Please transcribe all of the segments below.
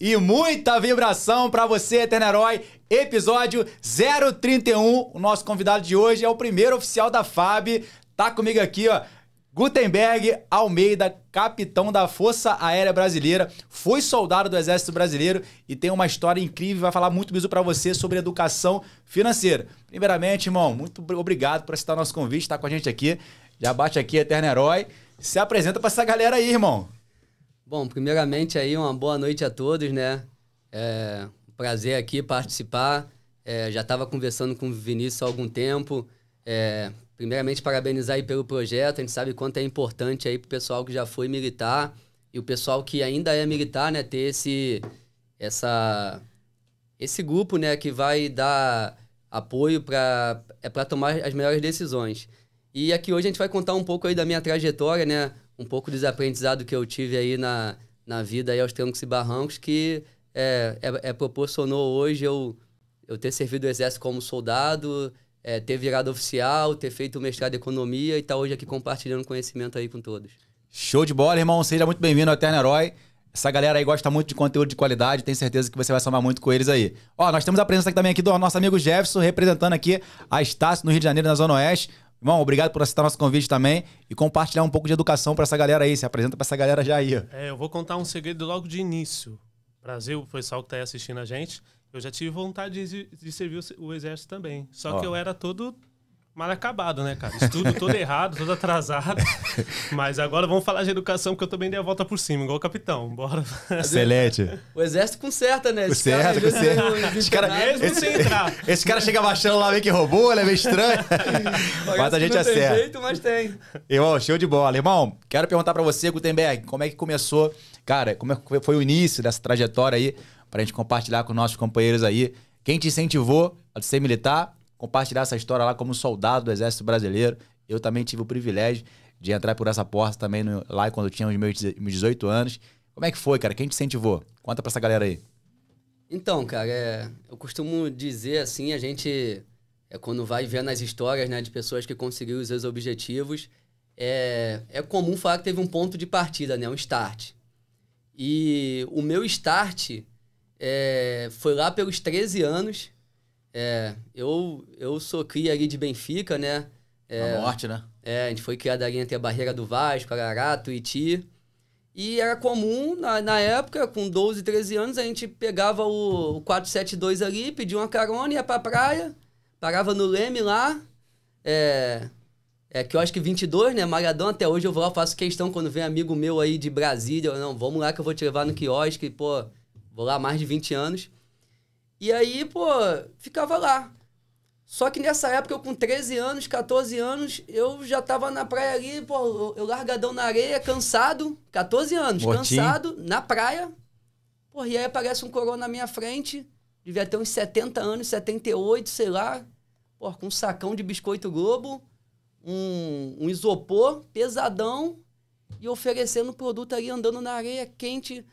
e muita vibração para você, Eterno Herói. Episódio 031. O nosso convidado de hoje é o primeiro oficial da FAB. Tá comigo aqui, ó. Gutenberg Almeida, capitão da Força Aérea Brasileira, foi soldado do Exército Brasileiro e tem uma história incrível. Vai falar muito mesmo para você sobre educação financeira. Primeiramente, irmão, muito obrigado por aceitar nosso convite, estar tá com a gente aqui. Já bate aqui, Eterno Herói. Se apresenta para essa galera aí, irmão. Bom, primeiramente aí uma boa noite a todos, né? É um prazer aqui participar. É, já estava conversando com o Vinícius há algum tempo. É, primeiramente parabenizar aí pelo projeto. A gente sabe quanto é importante aí para o pessoal que já foi militar e o pessoal que ainda é militar, né? Ter esse essa esse grupo, né? Que vai dar apoio para é para tomar as melhores decisões. E aqui hoje a gente vai contar um pouco aí da minha trajetória, né? um pouco do desaprendizado que eu tive aí na, na vida aí aos trancos e barrancos, que é, é, é proporcionou hoje eu, eu ter servido o exército como soldado, é, ter virado oficial, ter feito o mestrado em economia e estar tá hoje aqui compartilhando conhecimento aí com todos. Show de bola, irmão. Seja muito bem-vindo ao Eterno Herói. Essa galera aí gosta muito de conteúdo de qualidade, tenho certeza que você vai somar muito com eles aí. Ó, nós temos a presença aqui também aqui do nosso amigo Jefferson, representando aqui a Estácio no Rio de Janeiro, na Zona Oeste. Irmão, obrigado por aceitar nosso convite também e compartilhar um pouco de educação para essa galera aí. Se apresenta para essa galera já aí. É, eu vou contar um segredo logo de início. Brasil, o pessoal que está aí assistindo a gente, eu já tive vontade de, de servir o, o exército também. Só Ó. que eu era todo mal acabado, né, cara? Estudo todo errado, todo atrasado. Mas agora vamos falar de educação, porque eu também dei a volta por cima, igual o capitão. Bora. Excelente. O exército conserta, né? esse conserta. Os cara, mesmo esse, sem entrar. Esse cara chega baixando lá, vem que roubou, ele é meio estranho. mas a gente não acerta. Tem jeito, mas tem. Irmão, show de bola. Irmão, quero perguntar para você, Gutenberg, como é que começou, cara, como é que foi o início dessa trajetória aí, pra gente compartilhar com nossos companheiros aí. Quem te incentivou a ser militar compartilhar essa história lá como soldado do Exército Brasileiro. Eu também tive o privilégio de entrar por essa porta também no, lá quando eu tinha os meus 18 anos. Como é que foi, cara? Quem te incentivou? Conta pra essa galera aí. Então, cara, é, eu costumo dizer assim, a gente é quando vai vendo as histórias né, de pessoas que conseguiram os seus objetivos, é, é comum falar que teve um ponto de partida, né, um start. E o meu start é, foi lá pelos 13 anos, é, eu, eu sou cria ali de Benfica, né? É, morte né? É, a gente foi criado ali entre a barreira do Vasco, Arará, Tuiti. E era comum, na, na, época, com 12, 13 anos, a gente pegava o, o 472 ali, pedia uma carona, ia pra praia, parava no Leme lá, é, é que eu acho que 22, né? Maradona, até hoje eu vou lá, faço questão quando vem amigo meu aí de Brasília, eu, não, vamos lá que eu vou te levar no quiosque, pô, vou lá há mais de 20 anos. E aí, pô, ficava lá. Só que nessa época, eu com 13 anos, 14 anos, eu já tava na praia ali, pô, eu largadão na areia, cansado, 14 anos, cansado, na praia. Pô, e aí aparece um coroa na minha frente, devia ter uns 70 anos, 78, sei lá, pô, com um sacão de biscoito globo, um, um isopor pesadão e oferecendo produto ali andando na areia quente.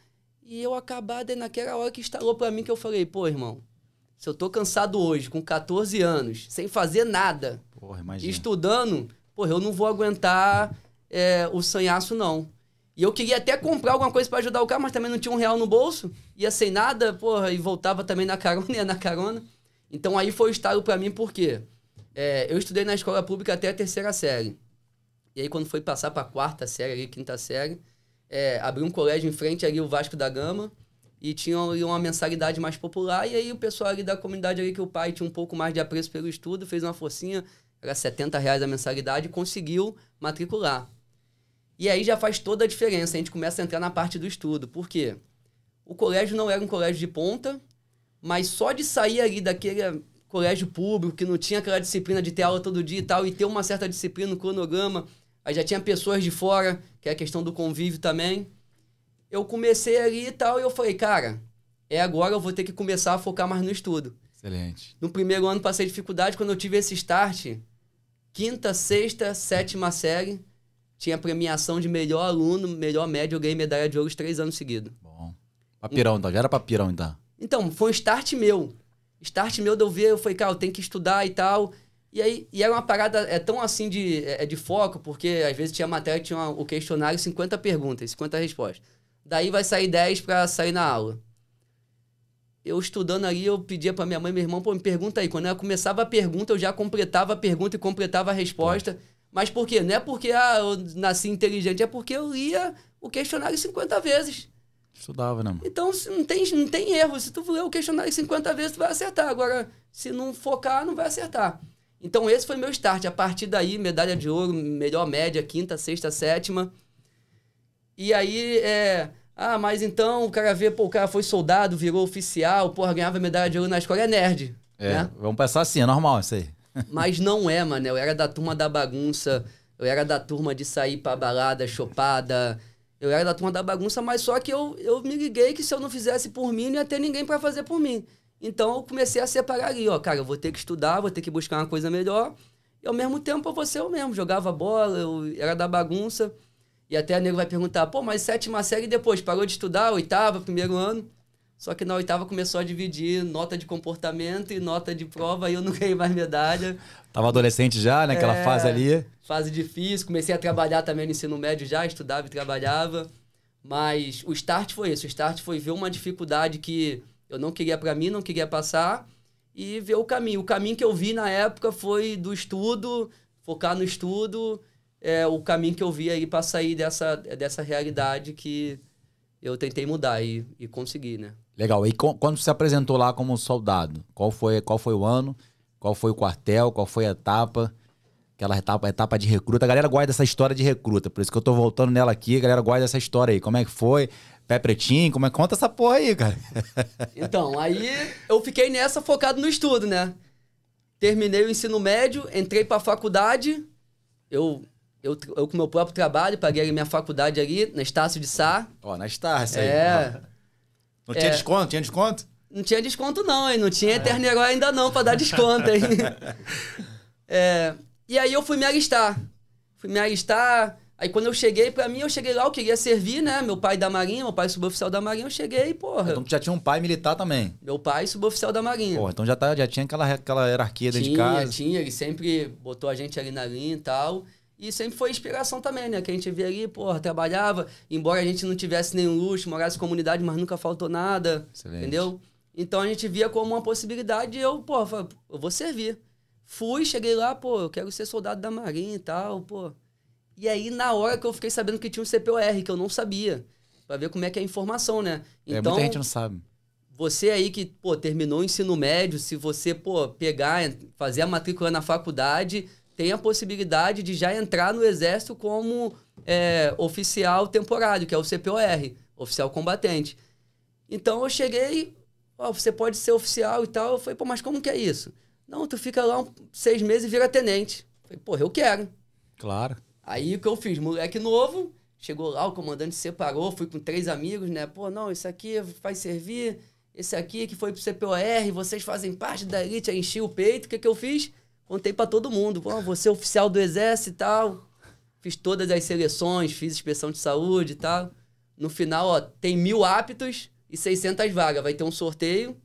E eu acabada naquela hora que instalou para mim que eu falei, pô, irmão, se eu tô cansado hoje, com 14 anos, sem fazer nada, porra, estudando, pô, eu não vou aguentar é, o sanhaço, não. E eu queria até comprar alguma coisa para ajudar o cara, mas também não tinha um real no bolso, ia sem nada, porra, e voltava também na carona, ia na carona. Então aí foi o estalo para mim, por quê? É, eu estudei na escola pública até a terceira série. E aí quando foi passar pra quarta série, ali, quinta série, é, abriu um colégio em frente ali, o Vasco da Gama, e tinha ali uma mensalidade mais popular, e aí o pessoal ali da comunidade ali, que o pai tinha um pouco mais de apreço pelo estudo, fez uma forcinha, era 70 reais a mensalidade, e conseguiu matricular. E aí já faz toda a diferença, a gente começa a entrar na parte do estudo. Por quê? O colégio não era um colégio de ponta, mas só de sair ali daquele eh, colégio público, que não tinha aquela disciplina de ter aula todo dia e tal, e ter uma certa disciplina no cronograma, aí já tinha pessoas de fora, que é a questão do convívio também. Eu comecei ali e tal, e eu falei, cara, é agora eu vou ter que começar a focar mais no estudo. Excelente. No primeiro ano passei dificuldade, quando eu tive esse start, quinta, sexta, sétima série, tinha premiação de melhor aluno, melhor médio, eu ganhei medalha de ouro os três anos seguidos. Bom. Papirão, então, já era papirão, ainda. Então. então, foi um start meu. Start meu de eu ver, eu falei, cara, eu tenho que estudar e tal. E aí, e era é uma parada é tão assim de, é, é, de foco, porque às vezes tinha matéria que tinha uma, o questionário 50 perguntas, 50 respostas. Daí vai sair 10 para sair na aula. Eu estudando ali, eu pedia para minha mãe e meu irmão, pô, me pergunta aí. Quando ela começava a pergunta, eu já completava a pergunta e completava a resposta. É. Mas por quê? Não é porque ah, eu nasci inteligente, é porque eu lia o questionário 50 vezes. Estudava, né? Mano? Então não tem, não tem erro. Se tu ler o questionário 50 vezes, tu vai acertar. Agora, se não focar, não vai acertar. Então esse foi meu start. A partir daí, medalha de ouro, melhor média, quinta, sexta, sétima. E aí, é... Ah, mas então o cara vê, pô, o cara foi soldado, virou oficial, porra, ganhava medalha de ouro na escola, é nerd. É, né? vamos pensar assim, é normal isso aí. Mas não é, mano. Eu era da turma da bagunça, eu era da turma de sair pra balada, chopada, eu era da turma da bagunça, mas só que eu, eu me liguei que se eu não fizesse por mim, não ia ter ninguém para fazer por mim. Então eu comecei a separar ali, ó, cara, eu vou ter que estudar, vou ter que buscar uma coisa melhor. E ao mesmo tempo eu vou ser eu mesmo, jogava bola, eu era da bagunça. E até a nego vai perguntar, pô, mas sétima série depois, parou de estudar, oitava, primeiro ano. Só que na oitava começou a dividir nota de comportamento e nota de prova, e eu não ganhei mais medalha. Tava adolescente já, naquela né, é, fase ali. Fase difícil, comecei a trabalhar também no ensino médio já, estudava e trabalhava. Mas o start foi isso, o start foi ver uma dificuldade que eu não queria para mim, não queria passar e ver o caminho. O caminho que eu vi na época foi do estudo, focar no estudo, é o caminho que eu vi aí para sair dessa, dessa realidade que eu tentei mudar e, e consegui, né? Legal. E com, quando você se apresentou lá como soldado, qual foi, qual foi o ano? Qual foi o quartel? Qual foi a etapa? Aquela etapa, etapa de recruta. A galera guarda essa história de recruta, por isso que eu tô voltando nela aqui. A galera guarda essa história aí. Como é que foi? pé pretinho, como é conta essa porra aí, cara? então, aí eu fiquei nessa focado no estudo, né? Terminei o ensino médio, entrei pra faculdade, eu eu, eu com meu próprio trabalho, paguei minha faculdade ali, na Estácio de Sá. Ó, oh, na Estácio aí. É. Não tinha é. desconto? Tinha desconto? Não tinha desconto não, hein? Não tinha é. Eternerói ainda não pra dar desconto, hein? é. E aí eu fui me alistar. Fui me alistar, Aí quando eu cheguei, pra mim, eu cheguei lá, eu queria servir, né? Meu pai da Marinha, meu pai é suboficial da Marinha, eu cheguei, porra. Então tu já tinha um pai militar também? Meu pai é suboficial da Marinha. Porra, então já, tá, já tinha aquela, aquela hierarquia dentro tinha, de casa? Tinha, tinha. Ele sempre botou a gente ali na linha e tal. E sempre foi inspiração também, né? Que a gente via ali, porra, trabalhava. Embora a gente não tivesse nenhum luxo, morasse em comunidade, mas nunca faltou nada. Excelente. Entendeu? Então a gente via como uma possibilidade e eu, porra, eu vou servir. Fui, cheguei lá, pô, eu quero ser soldado da Marinha e tal, pô e aí, na hora que eu fiquei sabendo que tinha um CPOR, que eu não sabia. Pra ver como é que é a informação, né? Então, é, muita então, gente não sabe. Você aí que, pô, terminou o ensino médio, se você, pô, pegar, fazer a matrícula na faculdade, tem a possibilidade de já entrar no exército como é, oficial temporário, que é o CPOR, oficial combatente. Então eu cheguei, ó, você pode ser oficial e tal. Eu falei, pô, mas como que é isso? Não, tu fica lá um, seis meses e vira tenente. Eu falei, pô, eu quero. Claro. Aí o que eu fiz? Moleque novo, chegou lá, o comandante separou, fui com três amigos, né? Pô, não, esse aqui vai servir, esse aqui que foi pro CPOR, vocês fazem parte da elite, aí enchi o peito, o que, que eu fiz? Contei para todo mundo, pô, você é oficial do exército e tal. Fiz todas as seleções, fiz inspeção de saúde e tal. No final, ó, tem mil aptos e 600 vagas. Vai ter um sorteio.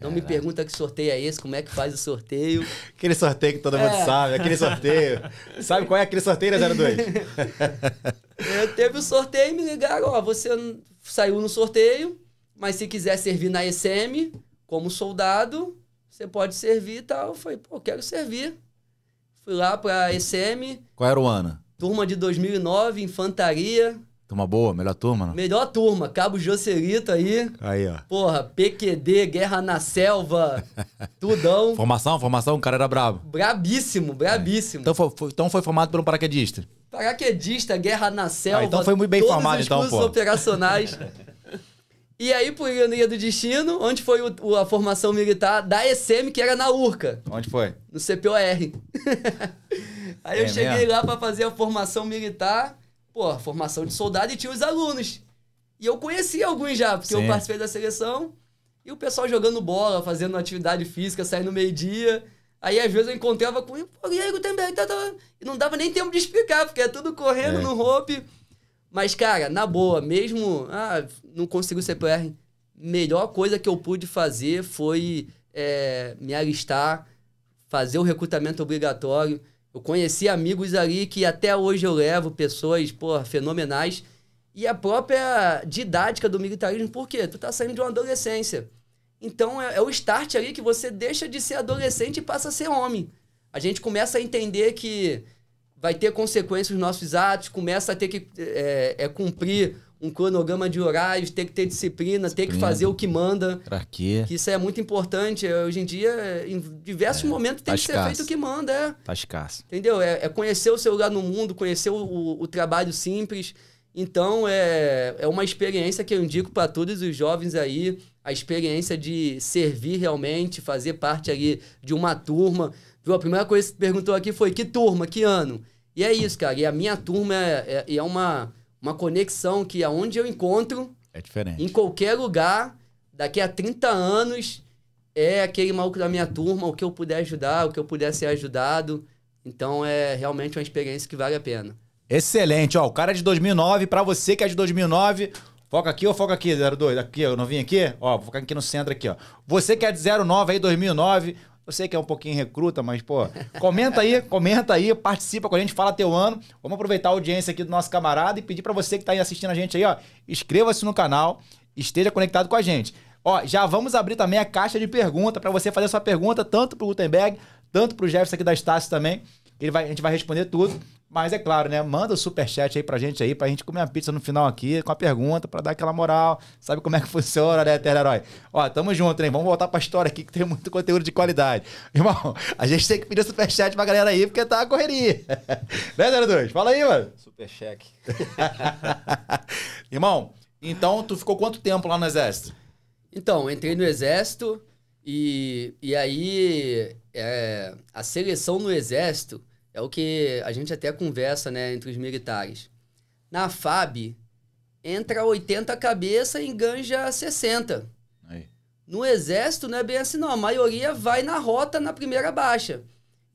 Não me pergunta que sorteio é esse, como é que faz o sorteio. aquele sorteio que todo mundo é. sabe, aquele sorteio. sabe qual é aquele sorteio, né, 02? eu teve o sorteio e me ligaram, ó, você saiu no sorteio, mas se quiser servir na SM como soldado, você pode servir e tal. Eu falei, pô, quero servir. Fui lá pra SM. Qual era o ano? Turma de 2009, infantaria. Turma boa, melhor turma, né? Melhor turma, Cabo Jocerito aí. Aí, ó. Porra, PQD, Guerra na Selva, tudão. Formação, formação, o cara era brabo. Brabíssimo, brabíssimo. Então, foi, foi, então foi formado por um paraquedista. Paraquedista, Guerra na ah, Selva. Ah, então foi muito bem formado, então, pô. operacionais. E aí, por ironia do destino, onde foi o, a formação militar da ECM, que era na URCA? Onde foi? No CPOR. aí eu é cheguei mesmo? lá para fazer a formação militar pô, formação de soldado e tinha os alunos. E eu conhecia alguns já, porque Sim. eu participei da seleção. E o pessoal jogando bola, fazendo atividade física, saindo meio-dia. Aí às vezes eu encontrava com. E aí, Gutenberg? Tá, tá, tá. E não dava nem tempo de explicar, porque é tudo correndo é. no rope. Mas, cara, na boa, mesmo. Ah, não conseguiu ser PR. Melhor coisa que eu pude fazer foi é, me alistar, fazer o recrutamento obrigatório. Eu conheci amigos ali que até hoje eu levo, pessoas, porra, fenomenais. E a própria didática do militarismo, por quê? Tu tá saindo de uma adolescência. Então é, é o start ali que você deixa de ser adolescente e passa a ser homem. A gente começa a entender que vai ter consequências nos nossos atos, começa a ter que é, é cumprir um cronograma de horários, ter que ter disciplina, disciplina. ter que fazer o que manda. que? Isso é muito importante. É, hoje em dia, em diversos é, momentos, tem tá que escasso. ser feito o que manda. É. Tá escasso. Entendeu? É, é, conhecer o seu lugar no mundo, conhecer o, o, o trabalho simples. Então, é, é uma experiência que eu indico para todos os jovens aí. A experiência de servir realmente, fazer parte ali de uma turma. Viu? A primeira coisa que você perguntou aqui foi que turma, que ano? E é isso, cara. E a minha turma é, é, é uma uma conexão que aonde eu encontro. É diferente. Em qualquer lugar, daqui a 30 anos, é aquele maluco da minha turma, o que eu puder ajudar, o que eu puder ser ajudado. Então é realmente uma experiência que vale a pena. Excelente, ó. O cara é de 2009, para você que é de 2009, foca aqui ou foca aqui, 02? Aqui, eu não vim aqui? Ó, vou focar aqui no centro aqui, ó. Você que é de 09 aí, 2009, eu sei que é um pouquinho recruta, mas, pô, comenta aí, comenta aí, participa com a gente, fala teu ano. Vamos aproveitar a audiência aqui do nosso camarada e pedir para você que tá aí assistindo a gente aí, ó, inscreva-se no canal, esteja conectado com a gente. Ó, já vamos abrir também a caixa de pergunta para você fazer sua pergunta, tanto pro Gutenberg, tanto pro Jefferson aqui da Estácio também. Ele vai, a gente vai responder tudo. Mas é claro, né? Manda o um superchat aí pra gente aí, pra gente comer uma pizza no final aqui, com a pergunta, pra dar aquela moral. Sabe como é que funciona, né, Terra-Herói? Ó, tamo junto, hein? Vamos voltar pra história aqui, que tem muito conteúdo de qualidade. Irmão, a gente tem que pedir superchat pra galera aí, porque tá a correria. né, 02? Fala aí, mano. Supercheque. Irmão, então tu ficou quanto tempo lá no Exército? Então, entrei no Exército e, e aí é, a seleção no Exército é o que a gente até conversa, né, entre os militares. Na FAB, entra 80 cabeça e enganja 60. Aí. No exército não é bem assim, não. A maioria vai na rota na primeira baixa.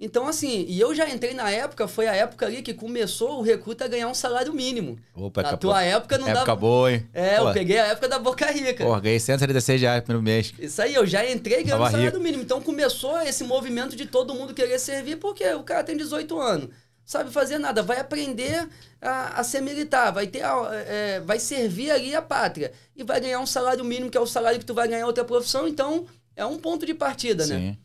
Então, assim, e eu já entrei na época, foi a época ali que começou o recruta a ganhar um salário mínimo. Opa, na tua época não época dava. Época boa, hein? É, Pô. eu peguei a época da Boca Rica. Porra, ganhei 136 reais no mês. Isso aí, eu já entrei ganhando um salário rico. mínimo. Então começou esse movimento de todo mundo querer servir, porque o cara tem 18 anos. Sabe fazer nada, vai aprender a, a ser militar, vai, ter a, é, vai servir ali a pátria. E vai ganhar um salário mínimo, que é o salário que tu vai ganhar outra profissão, então é um ponto de partida, né? Sim. né?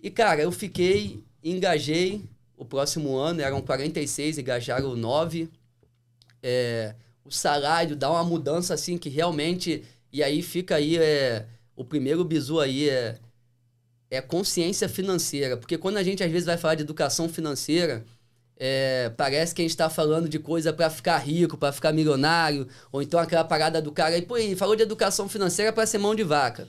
E, cara, eu fiquei Engajei o próximo ano, eram 46, engajaram 9. É, o salário dá uma mudança assim que realmente. E aí fica aí. É, o primeiro bizu aí é, é consciência financeira. Porque quando a gente às vezes vai falar de educação financeira, é, parece que a gente está falando de coisa para ficar rico, para ficar milionário, ou então aquela parada do cara aí, pô, falou de educação financeira para ser mão de vaca.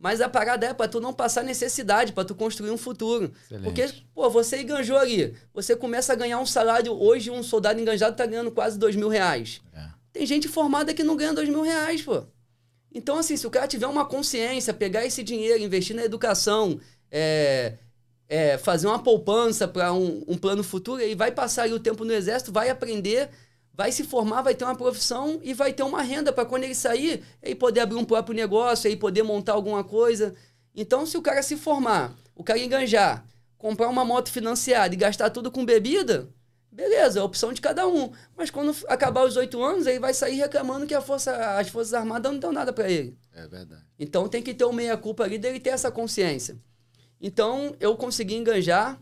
Mas a parada é para tu não passar necessidade, para tu construir um futuro. Excelente. Porque, pô, você enganjou ali. Você começa a ganhar um salário. Hoje, um soldado enganjado tá ganhando quase dois mil reais. É. Tem gente formada que não ganha dois mil reais, pô. Então, assim, se o cara tiver uma consciência, pegar esse dinheiro, investir na educação, é, é, fazer uma poupança para um, um, plano futuro, e vai passar o tempo no exército, vai aprender vai se formar, vai ter uma profissão e vai ter uma renda para quando ele sair, ele poder abrir um próprio negócio, aí poder montar alguma coisa. Então, se o cara se formar, o cara enganjar, comprar uma moto financiada e gastar tudo com bebida, beleza, é a opção de cada um. Mas quando acabar os oito anos, ele vai sair reclamando que força, as Forças Armadas não dão nada para ele. É verdade. Então, tem que ter o meia-culpa ali dele ter essa consciência. Então, eu consegui enganjar,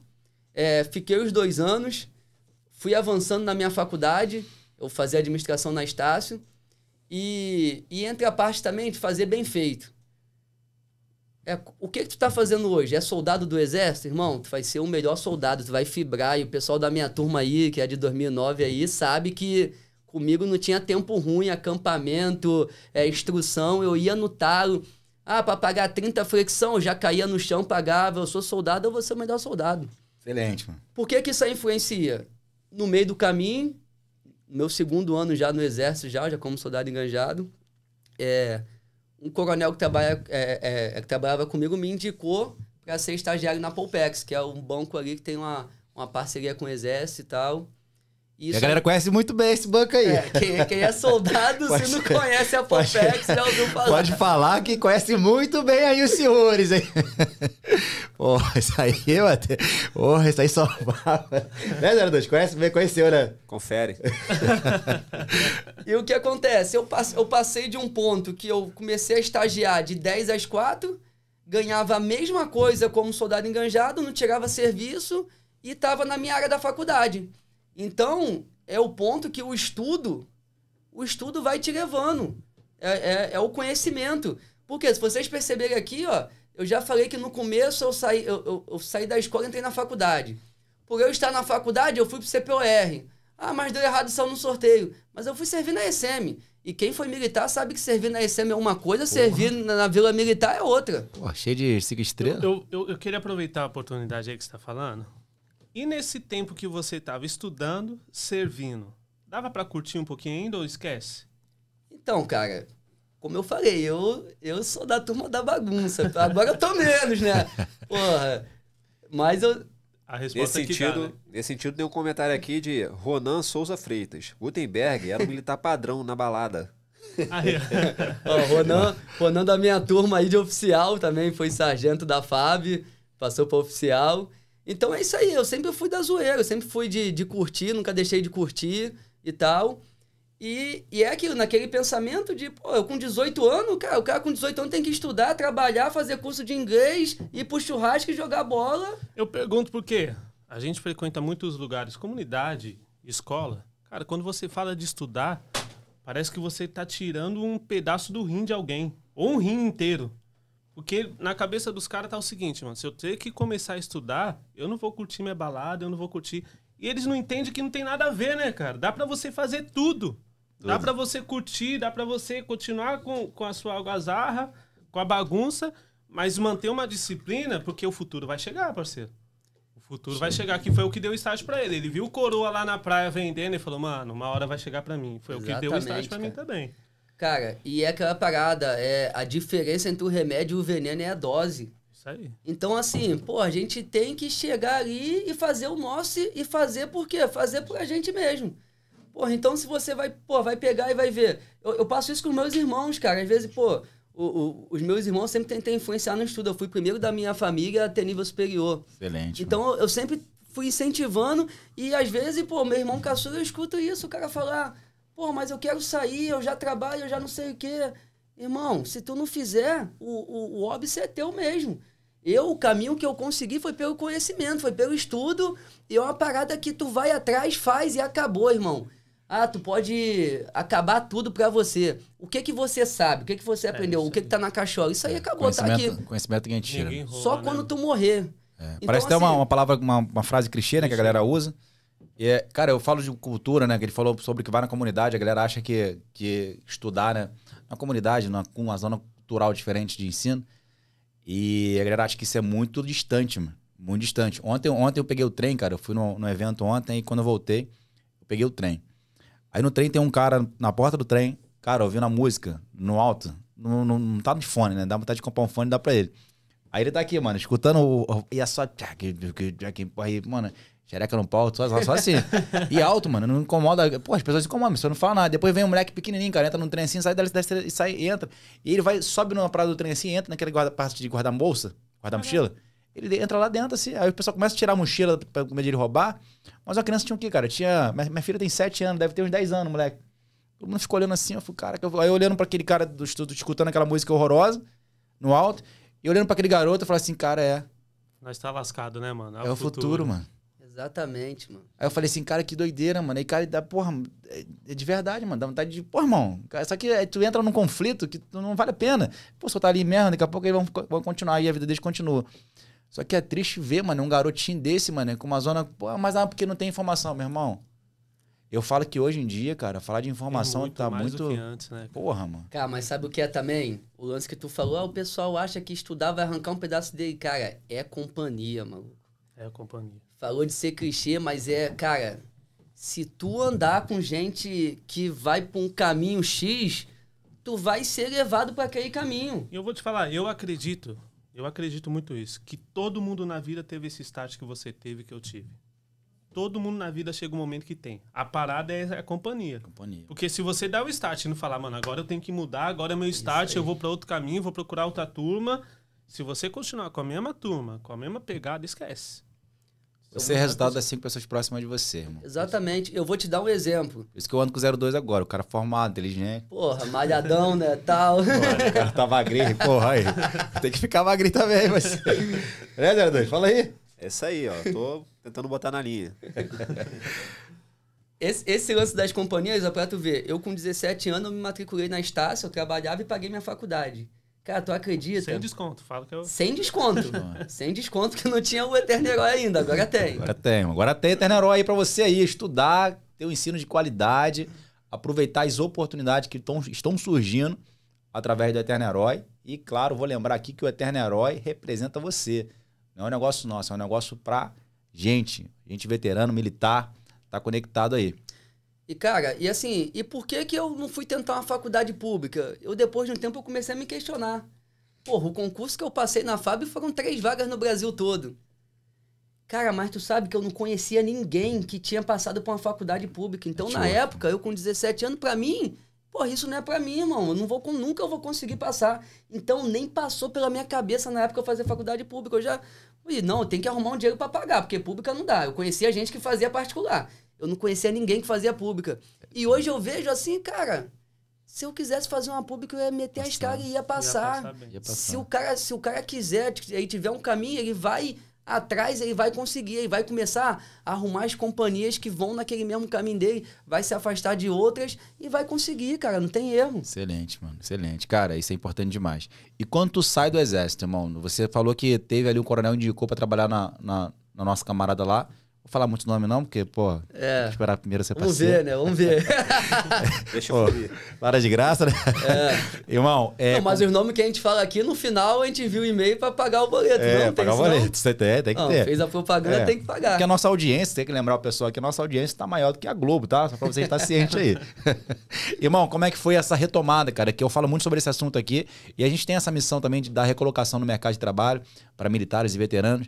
é, fiquei os dois anos, fui avançando na minha faculdade, eu fazia administração na Estácio. E, e entre a parte também de fazer bem feito. É, o que, que tu está fazendo hoje? É soldado do exército, irmão? Tu vai ser o melhor soldado, tu vai fibrar. E o pessoal da minha turma aí, que é de 2009 aí, sabe que comigo não tinha tempo ruim, acampamento, é, instrução. Eu ia no talo. Ah, para pagar 30 flexão, eu já caía no chão, pagava. Eu sou soldado, eu vou ser o melhor soldado. Excelente, mano. Por que, que isso aí influencia? No meio do caminho, meu segundo ano já no exército, já, já como soldado enganjado, é, um coronel que, trabalha, é, é, é que trabalhava comigo me indicou para ser estagiário na Polpex, que é um banco ali que tem uma, uma parceria com o exército e tal. Isso a galera é conhece muito bem esse banco aí. É, quem, quem, é soldado, se não conhece a Popex, já ouviu falar. Pode falar que conhece muito bem aí os senhores, hein? Porra, isso aí, Matheus. Porra, isso aí só Né, 02? Conhece bem, conheceu, né? Confere. e o que acontece? Eu, eu passei de um ponto que eu comecei a estagiar de 10 às 4, ganhava a mesma coisa como soldado enganjado, não tirava serviço e estava na minha área da faculdade. Então, é o ponto que o estudo, o estudo vai te levando. É, é, é o conhecimento. Porque se vocês perceberem aqui, ó, eu já falei que no começo eu saí, eu, eu, eu saí da escola e entrei na faculdade. Por eu estar na faculdade, eu fui pro CPOR. Ah, mas deu errado só no sorteio. Mas eu fui servir na SM. E quem foi militar sabe que servir na SM é uma coisa, Porra. servir na, na, Vila Militar é outra. Pô, cheio de siga estrela. Eu, eu, eu, queria aproveitar a oportunidade aí que você está falando e nesse tempo que você estava estudando, servindo, dava para curtir um pouquinho ainda ou esquece? Então, cara, como eu falei, eu, eu sou da turma da bagunça. Agora eu tô menos, né? Porra. Mas eu. A resposta nesse, é sentido, dá, né? nesse sentido, tem um comentário aqui de Ronan Souza Freitas. Gutenberg era um militar padrão na balada. Ah, é. Ó, Ronan, Ronan da minha turma aí de oficial também, foi sargento da FAB, passou para oficial. Então é isso aí, eu sempre fui da zoeira, eu sempre fui de, de curtir, nunca deixei de curtir e tal. E, e é aquilo, naquele pensamento de, pô, eu com 18 anos, cara, o cara com 18 anos tem que estudar, trabalhar, fazer curso de inglês, ir pro churrasco e jogar bola. Eu pergunto por quê? A gente frequenta muitos lugares, comunidade, escola. Cara, quando você fala de estudar, parece que você tá tirando um pedaço do rim de alguém, ou um rim inteiro. Porque na cabeça dos caras tá o seguinte, mano, se eu ter que começar a estudar, eu não vou curtir minha balada, eu não vou curtir. E eles não entendem que não tem nada a ver, né, cara? Dá para você fazer tudo. tudo. Dá para você curtir, dá para você continuar com, com a sua algazarra, com a bagunça, mas manter uma disciplina, porque o futuro vai chegar, parceiro. O futuro Sim. vai chegar, que foi o que deu estágio para ele. Ele viu o coroa lá na praia vendendo e falou, mano, uma hora vai chegar para mim. Foi Exatamente, o que deu estágio para mim também. Cara, e é aquela parada, é, a diferença entre o remédio e o veneno é a dose. Isso aí. Então, assim, pô, a gente tem que chegar ali e fazer o nosso e fazer por quê? Fazer por a gente mesmo. pô então se você vai, pô, vai pegar e vai ver. Eu, eu passo isso com meus irmãos, cara. Às vezes, pô, o, o, os meus irmãos sempre tentam influenciar no estudo. Eu fui primeiro da minha família até nível superior. Excelente. Então, eu sempre fui incentivando e às vezes, pô, meu irmão caçula, eu escuto isso, o cara falar ah, Pô, mas eu quero sair, eu já trabalho, eu já não sei o quê. Irmão, se tu não fizer, o, o, o óbvio é teu mesmo. Eu, o caminho que eu consegui foi pelo conhecimento, foi pelo estudo, e é uma parada que tu vai atrás, faz e acabou, irmão. Ah, tu pode acabar tudo pra você. O que que você sabe? O que que você é, aprendeu? O que que tá na cachola? Isso aí é. acabou, tá aqui. Conhecimento que a gente tira. Só né? quando né? tu morrer. É. Então, Parece assim, até uma, assim, uma palavra, uma, uma frase clichê, né, que a galera usa. E, é, cara, eu falo de cultura, né? Que ele falou sobre que vai na comunidade, a galera acha que, que estudar, né? Na comunidade, numa, uma zona cultural diferente de ensino. E a galera acha que isso é muito distante, mano. Muito distante. Ontem, ontem eu peguei o trem, cara. Eu fui no, no evento ontem e quando eu voltei, eu peguei o trem. Aí no trem tem um cara na porta do trem, cara, ouvindo a música no alto. Não, não tá de fone, né? Dá vontade de comprar um fone e dá pra ele. Aí ele tá aqui, mano, escutando o. E é só. Aí, mano, Xereca no pau, só, só, assim. e alto, mano, não incomoda. Pô, as pessoas se incomodam, a não fala nada. Depois vem um moleque pequenininho, cara, entra num trem assim, sai da e sai entra. E ele vai, sobe numa parada do trem assim, entra naquela guarda, parte de guardar bolsa, guardar mochila. Ele entra lá dentro, assim. Aí o pessoal começa a tirar a mochila pra comer de ele roubar. Mas a criança tinha o quê, cara? Tinha. Minha, minha filha tem 7 anos, deve ter uns 10 anos, moleque. Todo mundo ficou olhando assim, eu falei, cara. Eu... Aí olhando para aquele cara do estudo, escutando aquela música horrorosa no alto. E olhando para aquele garoto, eu falei assim, cara, é. Nós tá lascado, né, mano? É, é o futuro, futuro mano. Exatamente, mano. Aí eu falei assim, cara, que doideira, mano. E cara, dá, porra, é de verdade, mano. Dá vontade de, porra irmão. Só que tu entra num conflito que não vale a pena. Pô, só tá ali mesmo, daqui a pouco eles vão, vão continuar aí, a vida deles continua. Só que é triste ver, mano, um garotinho desse, mano, com uma zona. Pô, mas ah, porque não tem informação, meu irmão. Eu falo que hoje em dia, cara, falar de informação muito, tá muito. Do que antes, né? Porra, mano. Cara, mas sabe o que é também? O lance que tu falou, ah, o pessoal acha que estudar vai arrancar um pedaço dele. Cara, é companhia, maluco. É companhia. Falou de ser clichê, mas é, cara, se tu andar com gente que vai para um caminho X, tu vai ser levado para aquele caminho. E eu vou te falar, eu acredito, eu acredito muito isso, que todo mundo na vida teve esse estágio que você teve, que eu tive. Todo mundo na vida chega um momento que tem. A parada é a companhia. companhia. Porque se você dá o start e não falar, mano, agora eu tenho que mudar, agora é meu start, eu vou para outro caminho, vou procurar outra turma. Se você continuar com a mesma turma, com a mesma pegada, esquece. Você é resultado das cinco pessoas próximas de você, irmão. Exatamente. Eu vou te dar um exemplo. Por isso que eu ando com 02 agora. O cara formado, inteligente. Porra, malhadão, né? Tal. Porra, né, o cara tá magrinho. Porra, aí. Tem que ficar magrinho também, mas Né, 02? Fala aí. É isso aí, ó. Tô tentando botar na linha. Esse, esse, lance das companhias, ó, pra tu ver, eu com 17 anos eu me matriculei na Estácio, eu trabalhava e paguei minha faculdade. Cara, tu acredita? Sem desconto, fala que eu. Sem desconto. É. sem desconto, que não tinha o Eterno Herói ainda, agora tem. Agora tem, agora tem Eterno Herói aí pra você aí estudar, ter um ensino de qualidade, aproveitar as oportunidades que tão, estão surgindo através do Eterno Herói. E, claro, vou lembrar aqui que o Eterno Herói representa você. Não é um negócio nosso, é um negócio pra gente. Gente veterano, militar, tá conectado aí. E, cara, e assim, e por que que eu não fui tentar uma faculdade pública? Eu, depois de um tempo, eu comecei a me questionar. Porra, o concurso que eu passei na FAB foram três vagas no Brasil todo. Cara, mas tu sabe que eu não conhecia ninguém que tinha passado por uma faculdade pública. Então, é na época, eu com 17 anos, para mim, porra, isso não é para mim, irmão. Eu não vou, nunca eu vou conseguir passar. Então, nem passou pela minha cabeça na época eu fazer faculdade pública. Eu já, não, tem que arrumar um dinheiro para pagar, porque pública não dá. Eu conhecia gente que fazia particular. Eu não conhecia ninguém que fazia pública. E hoje eu vejo assim, cara, se eu quisesse fazer uma pública, eu ia meter passar. as caras e ia passar. Ia passar, ia passar. Se, o cara, se o cara quiser, ele tiver um caminho, ele vai atrás, ele vai conseguir, ele vai começar a arrumar as companhias que vão naquele mesmo caminho dele, vai se afastar de outras e vai conseguir, cara, não tem erro. Excelente, mano, excelente. Cara, isso é importante demais. E quando tu sai do exército, irmão, você falou que teve ali um coronel indicou para trabalhar na, na, na nossa camarada lá, Vou falar muito nome não, porque, pô, é. esperar primeiro primeira parceiro. Vamos ver, né? Vamos ver. Deixa eu ver. Para de graça, né? É. Irmão, é... Não, mas com... os nomes que a gente fala aqui, no final a gente envia o e-mail para pagar o boleto. É, não, pagar o boleto. Não. Tem, tem que não, ter. Fez a propaganda, é. tem que pagar. Porque a nossa audiência, tem que lembrar o pessoal que a nossa audiência está maior do que a Globo, tá? Só para você estar tá ciente aí. Irmão, como é que foi essa retomada, cara? Que eu falo muito sobre esse assunto aqui. E a gente tem essa missão também de dar recolocação no mercado de trabalho para militares e veteranos.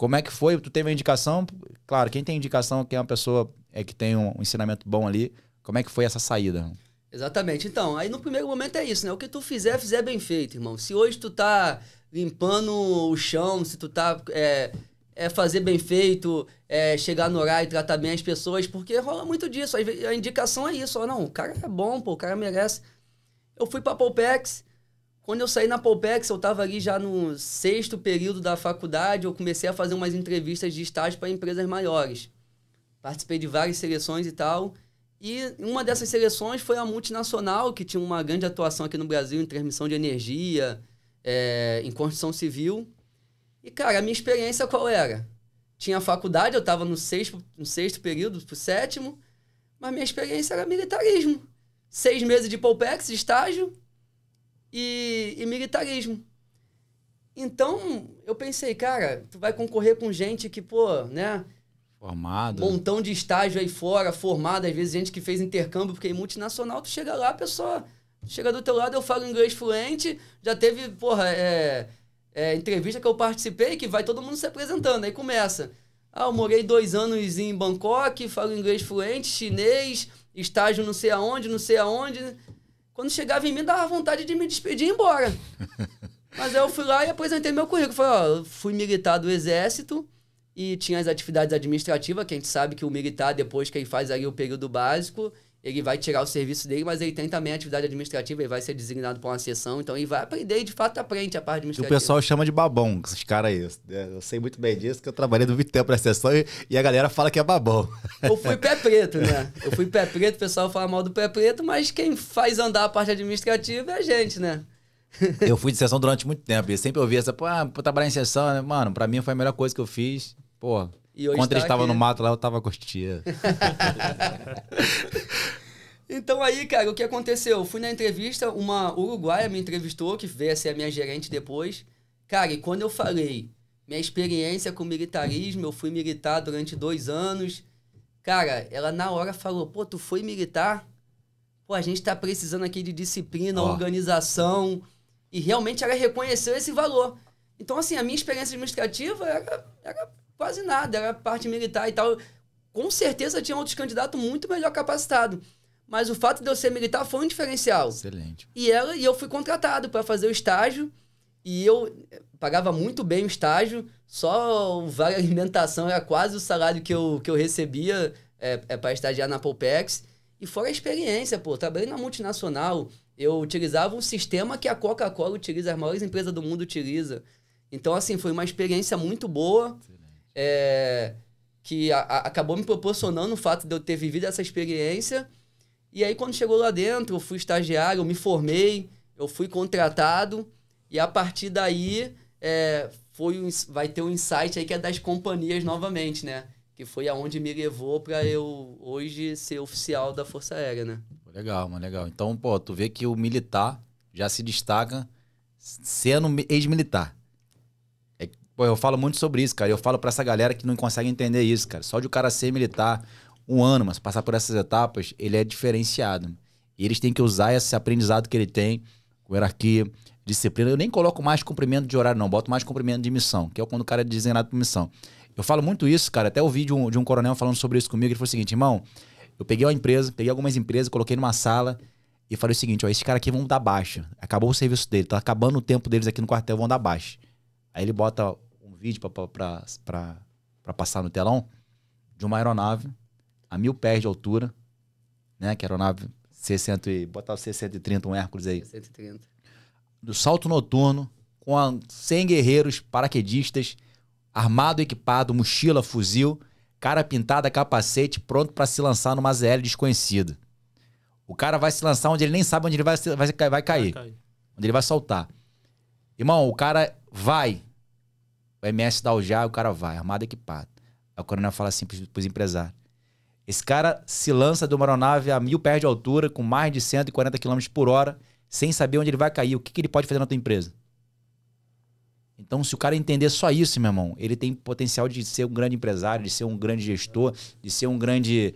Como é que foi? Tu teve a indicação? Claro, quem tem indicação, quem é uma pessoa é que tem um, um ensinamento bom ali, como é que foi essa saída? Exatamente. Então, aí no primeiro momento é isso, né? O que tu fizer, fizer bem feito, irmão. Se hoje tu tá limpando o chão, se tu tá é, é fazer bem feito, é chegar no horário e tratar bem as pessoas, porque rola muito disso. A indicação é isso. Ou não, o cara é bom, pô, o cara merece. Eu fui pra Popex, quando eu saí na Polpex, eu estava ali já no sexto período da faculdade, eu comecei a fazer umas entrevistas de estágio para empresas maiores. Participei de várias seleções e tal. E uma dessas seleções foi a multinacional, que tinha uma grande atuação aqui no Brasil em transmissão de energia, é, em construção civil. E, cara, a minha experiência qual era? Tinha a faculdade, eu estava no sexto, no sexto período, pro sétimo, mas minha experiência era militarismo. Seis meses de Polpex, de estágio, e, e militarismo. Então, eu pensei, cara, tu vai concorrer com gente que, pô, né? Formado. Montão de estágio aí fora, formada, às vezes gente que fez intercâmbio, porque em é multinacional tu chega lá, a pessoa chega do teu lado, eu falo inglês fluente, já teve, porra, é, é, entrevista que eu participei que vai todo mundo se apresentando, aí começa. Ah, eu morei dois anos em Bangkok, falo inglês fluente, chinês, estágio não sei aonde, não sei aonde. Quando chegava em mim, dava vontade de me despedir e ir embora. Mas aí eu fui lá e apresentei meu currículo. Falei, ó, fui militar do Exército e tinha as atividades administrativas, que a gente sabe que o militar, depois que ele faz ali o período básico, ele vai tirar o serviço dele, mas ele tem também atividade administrativa, ele vai ser designado para uma sessão, então ele vai aprender e de fato aprende a parte administrativa. E o pessoal chama de babão, esses caras aí. É, eu sei muito bem disso, que eu trabalhei no muito tempo para sessão e, a galera fala que é babão. Eu fui pé preto, né? Eu fui pé preto, o pessoal fala mal do pé preto, mas quem faz andar a parte administrativa é a gente, né? eu fui de sessão durante muito tempo e sempre ouvi essa, pô, ah, trabalhar em sessão, né? Mano, para mim foi a melhor coisa que eu fiz. Pô, quando tá ele estava no mato lá, eu tava com Então aí, cara, o que aconteceu? Eu fui na entrevista, uma uruguaia me entrevistou, que veio a ser a minha gerente depois. Cara, e quando eu falei minha experiência com militarismo, eu fui militar durante dois anos. Cara, ela na hora falou, pô, tu foi militar? Pô, a gente tá precisando aqui de disciplina, oh. organização. E realmente ela reconheceu esse valor. Então, assim, a minha experiência administrativa era, era Quase nada, era parte militar e tal. Com certeza tinha outros candidatos muito melhor capacitados. Mas o fato de eu ser militar foi um diferencial. Excelente. E, ela, e eu fui contratado para fazer o estágio. E eu eh, pagava muito bem o estágio, só o vale alimentação era quase o salário que eu, que eu recebia é, eh, é eh, para estagiar na Popex. E fora a experiência, pô, trabalhei na multinacional, eu utilizava um sistema que a Coca-Cola utiliza, as maiores empresas do mundo utiliza. Então, assim, foi uma experiência muito boa. Excelente é, que a, a, acabou me proporcionando o fato de eu ter vivido essa experiência. E aí, quando chegou lá dentro, eu fui estagiário, eu me formei, eu fui contratado, e a partir daí é, foi um, vai ter um insight aí que é das companhias novamente, né? Que foi aonde me levou para eu hoje ser oficial da Força Aérea, né? Legal, mano, legal. Então, pô, tu vê que o militar já se destaca sendo ex-militar. Pô, eu falo muito sobre isso, cara. Eu falo para essa galera que não consegue entender isso, cara. Só de o cara ser militar um ano, mas passar por essas etapas, ele é diferenciado. E eles têm que usar esse aprendizado que ele tem, com hierarquia, disciplina. Eu nem coloco mais cumprimento de horário, não. Boto mais cumprimento de missão, que é quando o cara é designado pra missão. Eu falo muito isso, cara. Até ouvi de um, de um coronel falando sobre isso comigo. Ele falou o seguinte, irmão, eu peguei uma empresa, peguei algumas empresas, coloquei numa sala e falei o seguinte, ó, esse cara aqui vão dar baixa. Acabou o serviço dele, tá acabando o tempo deles aqui no quartel, vão dar baixa. Aí ele bota vídeo para passar no telão, de uma aeronave a mil pés de altura, né? Que aeronave c e botar o C130, um Hércules aí. c Do salto noturno, com a, 100 guerreiros, paraquedistas, armado, equipado, mochila, fuzil, cara pintada, capacete, pronto para se lançar numa ZL desconhecida. O cara vai se lançar onde ele nem sabe onde ele vai, vai, vai, cair, vai cair. Onde ele vai saltar. Irmão, o cara vai. O MS dá o já, o cara vai, armado e equipado. Aí o coronel fala assim pros, pros empresários. Esse cara se lança de uma aeronave a mil pés de altura, com mais de 140 km por hora, sem saber onde ele vai cair, o que, que ele pode fazer na tua empresa. Então, se o cara entender só isso, meu irmão, ele tem potencial de ser um grande empresário, de ser um grande gestor, de ser um grande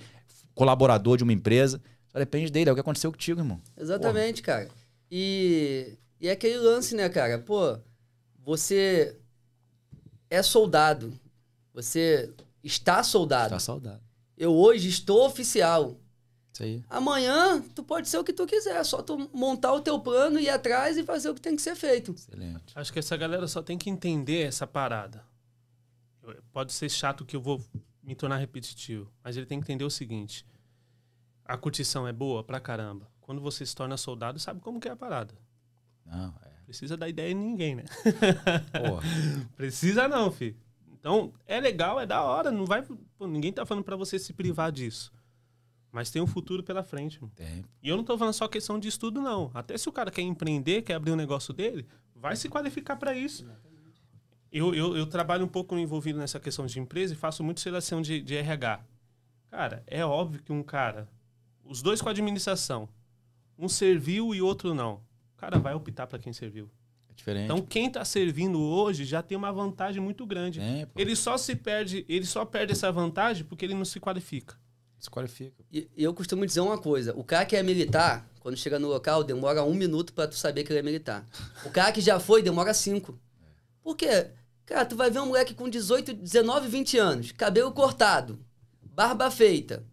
colaborador de uma empresa. Só depende dele, é o que aconteceu contigo, irmão. Exatamente, Porra. cara. E, e é aquele lance, né, cara? Pô, você é soldado. Você está soldado. Está soldado. Eu hoje estou oficial. Isso aí. Amanhã, tu pode ser o que tu quiser. É só tu montar o teu plano, ir atrás e fazer o que tem que ser feito. Excelente. Acho que essa galera só tem que entender essa parada. Pode ser chato que eu vou me tornar repetitivo, mas ele tem que entender o seguinte. A curtição é boa pra caramba. Quando você se torna soldado, sabe como que é a parada. Não, é Precisa dar ideia em ninguém, né? Precisa não, fi Então, é legal, é da hora. Não vai. Pô, ninguém tá falando para você se privar disso. Mas tem um futuro pela frente. Tem. E eu não tô falando só questão de estudo, não. Até se o cara quer empreender, quer abrir um negócio dele, vai se qualificar para isso. Eu, eu, eu, trabalho um pouco envolvido nessa questão de empresa e faço muito seleção de, de RH. Cara, é óbvio que um cara, os dois com administração, um serviu e outro não cara vai optar para quem serviu. É diferente. Então quem está servindo hoje já tem uma vantagem muito grande. É, ele só se perde, ele só perde essa vantagem porque ele não se qualifica. Se qualifica. E eu costumo dizer uma coisa: o cara que é militar, quando chega no local, demora um minuto para tu saber que ele é militar. O cara que já foi, demora cinco. Por quê? Cara, tu vai ver um moleque com 18, 19, 20 anos, cabelo cortado, barba feita,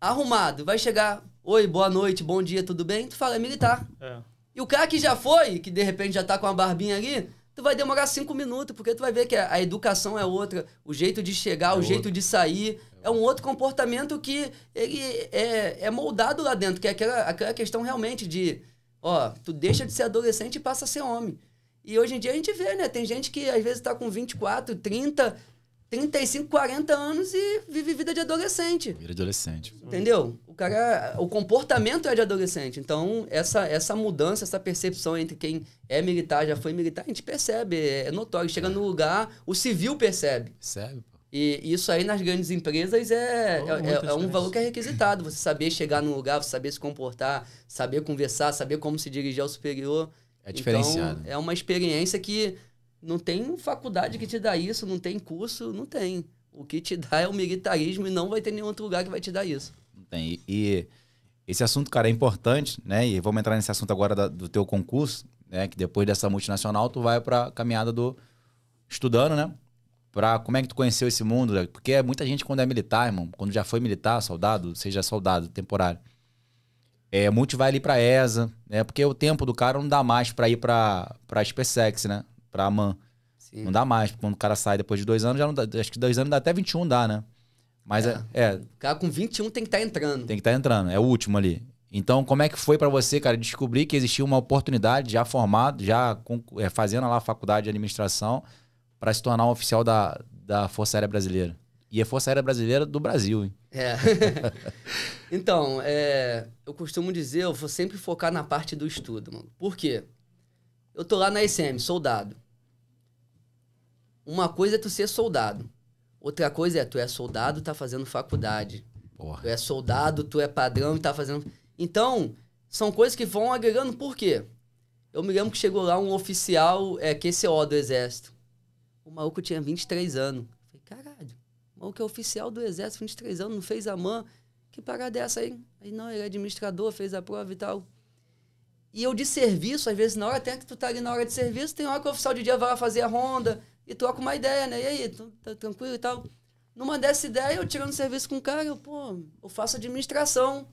arrumado, vai chegar, Oi, boa noite, bom dia, tudo bem? Tu fala, é militar. É. E o cara que já foi, que de repente já tá com uma barbinha ali, tu vai demorar cinco minutos, porque tu vai ver que a educação é outra, o jeito de chegar, é o outro. jeito de sair, é um outro comportamento que ele é, é moldado lá dentro, que é aquela, aquela questão realmente de, ó, tu deixa de ser adolescente e passa a ser homem. E hoje em dia a gente vê, né? Tem gente que às vezes tá com 24, 30 35, 40 anos e vive vida de adolescente. Vida de adolescente. Entendeu? O cara, o comportamento é de adolescente. Então, essa, essa mudança, essa percepção entre quem é militar, já foi militar, a gente percebe, é, é notório. Chega é. no lugar, o civil percebe. Percebe, pô. E isso aí nas grandes empresas é, oh, é, é um né? valor que é requisitado. Você saber chegar no lugar, você saber se comportar, saber conversar, saber como se dirigir ao superior. É diferenciado. Então, é uma experiência que não tem faculdade que te dá isso, não tem curso, não tem. O que te dá é o militarismo e não vai ter nenhum outro lugar que vai te dar isso. Não tem. E, esse assunto, cara, é importante, né? E vamos entrar nesse assunto agora da, do teu concurso, né? Que depois dessa multinacional tu vai para caminhada do estudando, né? Pra como é que tu conheceu esse mundo? Né? Porque é muita gente quando é militar, irmão, quando já foi militar, soldado, seja soldado temporário, é, multi vai ali pra ESA, né? Porque o tempo do cara não dá mais pra ir pra, pra SpaceX, né? pra AMAN. Não dá mais, porque quando o cara sai depois de dois anos, já não dá, acho que dois anos dá até 21, dá, né? Mas é. é, é o cara com 21 tem que estar tá entrando. Tem que estar tá entrando, é o último ali. Então, como é que foi para você, cara, descobrir que existia uma oportunidade já formado, já é, fazendo lá a faculdade de administração, para se tornar um oficial da, da Força Aérea Brasileira? E a é Força Aérea Brasileira do Brasil, hein? É. então, é, eu costumo dizer, eu vou sempre focar na parte do estudo, mano. Por quê? Eu tô lá na ICM, soldado. Uma coisa é tu ser soldado. Outra coisa é tu é soldado, tá fazendo faculdade. Porra. Tu é soldado, tu é padrão e tá fazendo. Então, são coisas que vão agregando. Por quê? Eu me lembro que chegou lá um oficial é, QCO do Exército. O maluco tinha 23 anos. Eu falei, caralho, o maluco é oficial do Exército, 23 anos, não fez a mão Que parada é essa aí? Aí não, ele é administrador, fez a prova e tal. E eu de serviço, às vezes, na hora até que tu tá ali na hora de serviço, tem hora que o oficial de dia vai lá fazer a ronda, e com uma ideia, né? E aí, então, tá tranquilo e tal. Numa dessa ideia, eu tirando serviço com o cara, eu, pô, eu faço administração.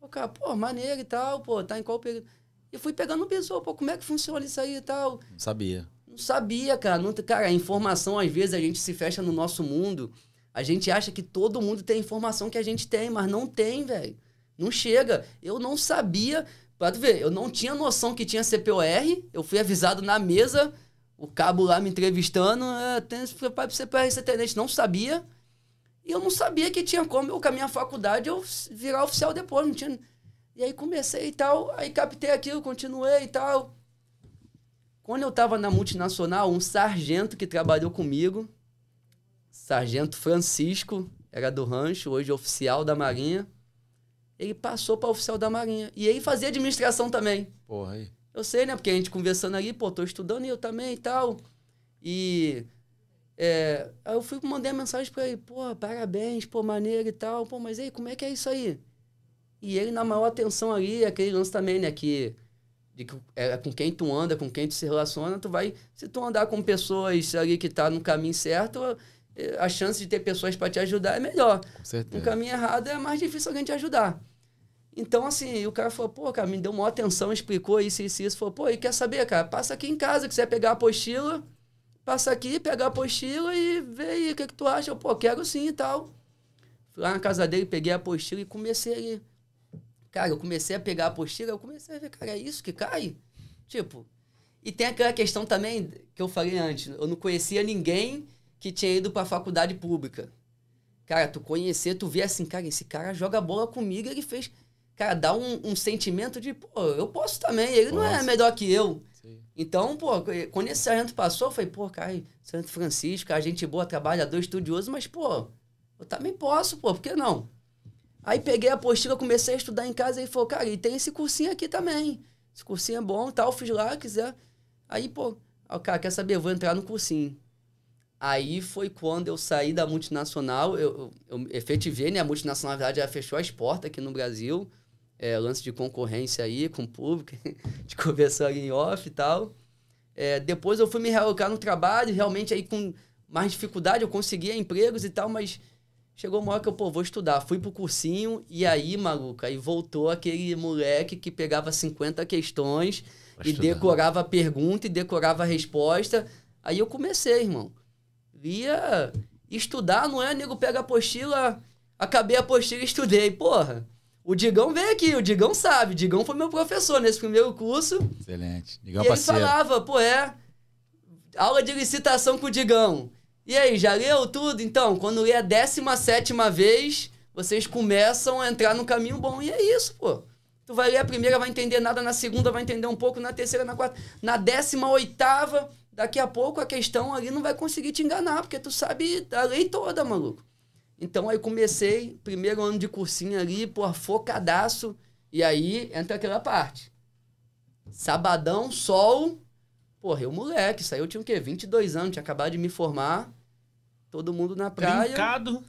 O cara, pô, maneiro e tal, pô, tá em qual período? E fui pegando o pessoal, pô, como é que funciona isso aí e tal. Não sabia. Não sabia, cara. Não, cara, a informação, às vezes, a gente se fecha no nosso mundo. A gente acha que todo mundo tem a informação que a gente tem, mas não tem, velho. Não chega. Eu não sabia. Pra ver, eu não tinha noção que tinha CPOR. Eu fui avisado na mesa o cabo lá me entrevistando, é, tem, pai pra você pra ser tenente, não sabia. E eu não sabia que tinha como eu, com a minha faculdade, eu virar oficial depois, não tinha... E aí comecei e tal, aí captei aquilo, continuei e tal. Quando eu tava na multinacional, um sargento que trabalhou comigo, sargento Francisco, era do rancho, hoje oficial da Marinha, ele passou para oficial da Marinha. E aí fazia administração também. Porra aí. Eu sei, né? Porque a gente conversando ali, pô, tô estudando e eu também e tal. E é, aí eu fui, mandei a mensagem pra ele, pô, parabéns, pô, maneiro e tal. Pô, mas aí, como é que é isso aí? E ele na maior atenção ali, aquele lance também, né? Que, de que é, com quem tu anda, com quem tu se relaciona, tu vai... Se tu andar com pessoas ali que tá no caminho certo, eh, a chance de ter pessoas para te ajudar é melhor. Com certeza. No caminho errado é mais difícil alguém te ajudar. Então, assim, o cara falou, pô, cara, me deu uma atenção, explicou isso, isso, isso. Falou, pô, e quer saber, cara? Passa aqui em casa, que você vai pegar a apostila, passa aqui, pegar a apostila e vê aí o que, que tu acha. Eu, pô, quero sim e tal. Fui lá na casa dele, peguei a apostila e comecei ali. Cara, eu comecei a pegar a apostila, eu comecei a ver, cara, é isso que cai? Tipo. E tem aquela questão também que eu falei antes, eu não conhecia ninguém que tinha ido pra faculdade pública. Cara, tu conhecer, tu vê assim, cara, esse cara joga bola comigo, ele fez cara, dá um, um sentimento de, pô, eu posso também, ele não é melhor que eu. Então, pô, quando esse sargento passou, eu falei, pô, cara, Santo Francisco, a gente boa, trabalhador, estudioso, mas, pô, eu também posso, pô, por que não? Aí peguei a apostila, comecei a estudar em casa e falou, cara, e tem esse cursinho aqui também. Esse cursinho é bom, tal, fiz lá, quiser. Aí, pô, ó, cara, quer saber? Eu vou entrar no cursinho. Aí foi quando eu saí da multinacional, eu, eu, eu efetivei, né? A multinacional, na verdade, ela fechou as portas aqui no Brasil é, lance de concorrência aí com o público, de conversar em off e tal. É, depois eu fui me realocar no trabalho, realmente aí com mais dificuldade, eu conseguia empregos e tal, mas chegou uma hora que eu, pô, vou estudar. Fui pro cursinho e aí, maluco, aí voltou aquele moleque que pegava 50 questões e decorava a pergunta e decorava a resposta. Aí eu comecei, irmão. Via estudar, não é, nego? Pega a apostila, acabei a apostila e estudei, porra. O Digão veio aqui, o Digão sabe. O Digão foi meu professor nesse primeiro curso. Excelente. Digão e ele parceiro. falava, pô, é. Aula de licitação com o Digão. E aí, já leu tudo? Então, quando lê é a 17 vez, vocês começam a entrar no caminho bom. E é isso, pô. Tu vai ler a primeira, vai entender nada, na segunda vai entender um pouco, na terceira, na quarta. Na décima oitava, daqui a pouco a questão ali não vai conseguir te enganar, porque tu sabe a lei toda, maluco. Então aí comecei, primeiro ano de cursinho ali, pô, focadaço. E aí entra aquela parte. Sabadão, sol. Porra, eu moleque, isso aí eu tinha o quê? 22 anos, tinha acabado de me formar. Todo mundo na praia. Brincado.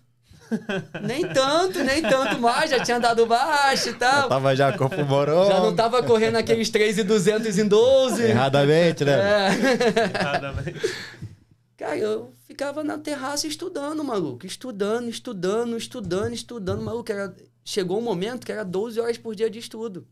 Nem tanto, nem tanto mais, já tinha dado baixo e tal. Já tava já corpo morou. Já não tava correndo aqueles 3,200 em 12. Erradamente, né? É. Erradamente. Cara, eu ficava na terraça estudando, maluco. Estudando, estudando, estudando, estudando, maluco. Era... Chegou um momento que era 12 horas por dia de estudo.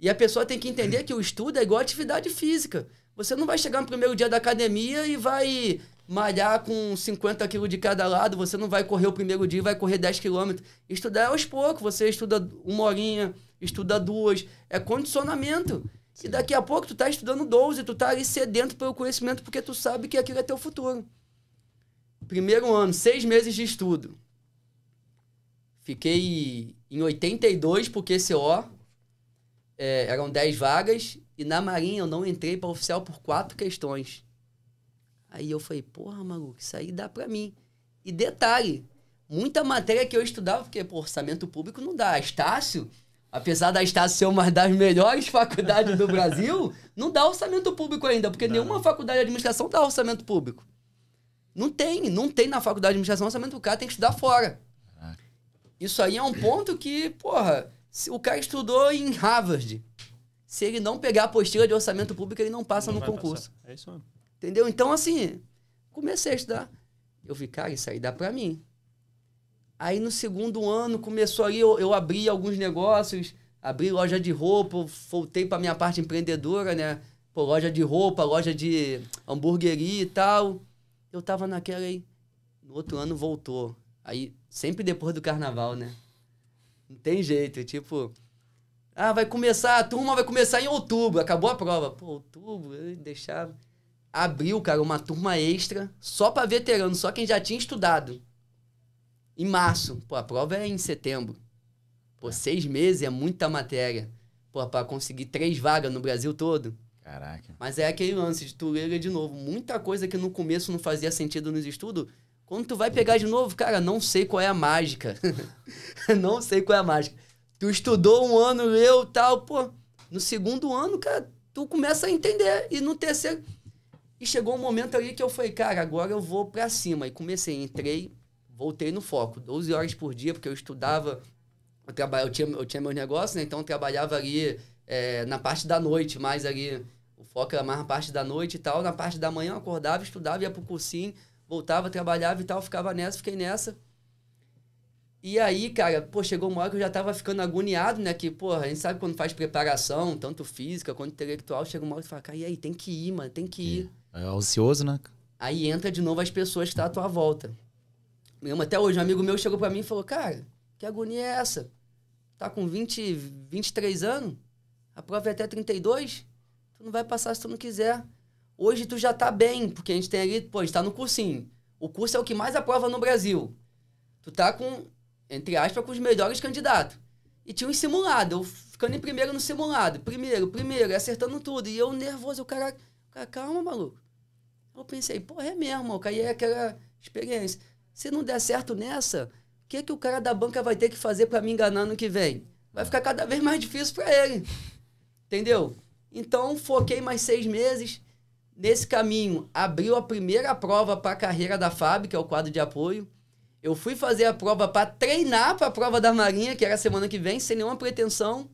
E a pessoa tem que entender que o estudo é igual atividade física. Você não vai chegar no primeiro dia da academia e vai malhar com 50 quilos de cada lado, você não vai correr o primeiro dia, e vai correr 10 quilômetros. Estudar é aos poucos, você estuda uma horinha, estuda duas, é condicionamento. Sim. E daqui a pouco tu tá estudando 12, tu tá ali sedento pelo conhecimento porque tu sabe que aquilo é teu futuro. Primeiro ano, seis meses de estudo. Fiquei em 82 porque CO é, eram 10 vagas, e na Marinha eu não entrei para oficial por quatro questões. Aí eu falei, porra, maluco, isso aí dá pra mim. E detalhe, muita matéria que eu estudava, porque, pô, orçamento público não dá. Estácio, Apesar da Estácio ser uma das melhores faculdades do Brasil, não dá orçamento público ainda, porque não. nenhuma né? faculdade de administração dá orçamento público. Não tem, não tem na faculdade de administração orçamento, o cara tem que estudar fora. Isso aí é um ponto que, porra, se o cara estudou em Harvard. Se ele não pegar a apostila de orçamento público, ele não passa não no concurso. Passar. É isso mesmo. Entendeu? Então, assim, comecei a estudar. Eu vi, cara, isso aí dá pra mim. Aí no segundo ano começou aí, eu, eu abri alguns negócios, abri loja de roupa, voltei para minha parte empreendedora, né? Pô, loja de roupa, loja de hamburgueria e tal. Eu tava naquela aí. No outro ano voltou. Aí, sempre depois do carnaval, né? Não tem jeito, tipo. Ah, vai começar, a turma vai começar em outubro, acabou a prova. Pô, outubro, deixava. Abriu, cara, uma turma extra, só para veterano, só quem já tinha estudado em março. Pô, a prova é em setembro. Pô, é. seis meses é muita matéria. Pô, pra conseguir três vagas no Brasil todo. Caraca. Mas é aquele lance de tu ler de novo. Muita coisa que no começo não fazia sentido nos estudos, quando tu vai pegar de novo, cara, não sei qual é a mágica. não sei qual é a mágica. Tu estudou um ano, leu tal, pô. No segundo ano, cara, tu começa a entender. E no terceiro. E chegou um momento ali que eu falei, cara, agora eu vou pra cima. E comecei, entrei voltei no foco, 12 horas por dia, porque eu estudava, eu, trabalha, eu, tinha, eu tinha meus negócios, né? Então eu trabalhava ali é, na parte da noite, mais ali. O foco era mais na parte da noite e tal. Na parte da manhã eu acordava, estudava, ia pro cursinho, voltava, trabalhava e tal, ficava nessa, fiquei nessa. E aí, cara, pô, chegou uma hora que eu já tava ficando agoniado, né? Que, pô, a gente sabe quando faz preparação, tanto física quanto intelectual, chega uma hora que fala, cara, e aí, tem que ir, mano, tem que ir. É, é ansioso, né? Aí entra de novo as pessoas que tá à tua volta mesmo até hoje, um amigo meu chegou para mim e falou: Cara, que agonia é essa? Tá com 20, 23 anos, a prova é até 32, tu não vai passar se tu não quiser. Hoje tu já tá bem, porque a gente tem ali, pô, a gente tá no cursinho. O curso é o que mais aprova no Brasil. Tu tá com, entre aspas, com os melhores candidatos. E tinha um simulado, eu ficando em primeiro no simulado, primeiro, primeiro, acertando tudo. E eu nervoso, o cara, calma, maluco. Eu pensei, pô, é mesmo, eu caí é aquela experiência. Se não der certo nessa, o que, que o cara da banca vai ter que fazer para me enganar no que vem? Vai ficar cada vez mais difícil para ele. Entendeu? Então, foquei mais seis meses nesse caminho. Abriu a primeira prova para a carreira da FAB, que é o quadro de apoio. Eu fui fazer a prova para treinar para a prova da Marinha, que era semana que vem, sem nenhuma pretensão.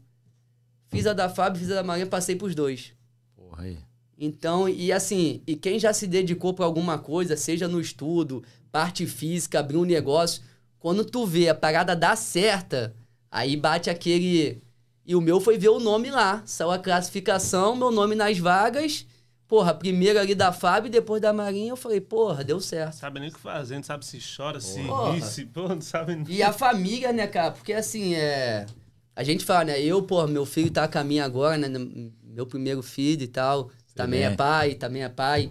Fiz a da FAB, fiz a da Marinha, passei para os dois. Porra aí. Então, e assim, e quem já se dedicou para alguma coisa, seja no estudo, parte física, abrir um negócio. Quando tu vê a parada dar certa, aí bate aquele. E o meu foi ver o nome lá. Saiu a classificação, meu nome nas vagas. Porra, primeiro ali da Fábio e depois da Marinha, eu falei, porra, deu certo. Sabe nem o que fazer, não sabe se chora, se ri, se... Porra, não sabe... Nem. E a família, né, cara? Porque, assim, é... A gente fala, né? Eu, porra, meu filho tá a caminho agora, né? Meu primeiro filho e tal. Também é pai, também é pai.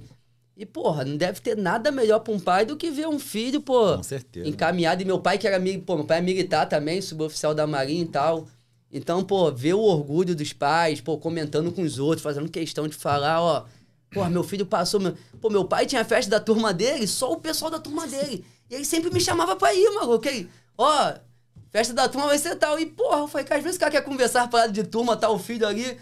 E, porra, não deve ter nada melhor pra um pai do que ver um filho, pô. Com certeza. Encaminhado. E meu pai, que era pô, meu pai é militar também, suboficial da Marinha e tal. Então, pô, ver o orgulho dos pais, pô, comentando com os outros, fazendo questão de falar, ó. Pô, meu filho passou. Meu... Pô, meu pai tinha festa da turma dele, só o pessoal da turma dele. E ele sempre me chamava pra ir, maluco. Okay? Ó, festa da turma vai ser tal. E, porra, eu falei, cara às vezes o cara quer conversar parada de turma, tá o filho ali.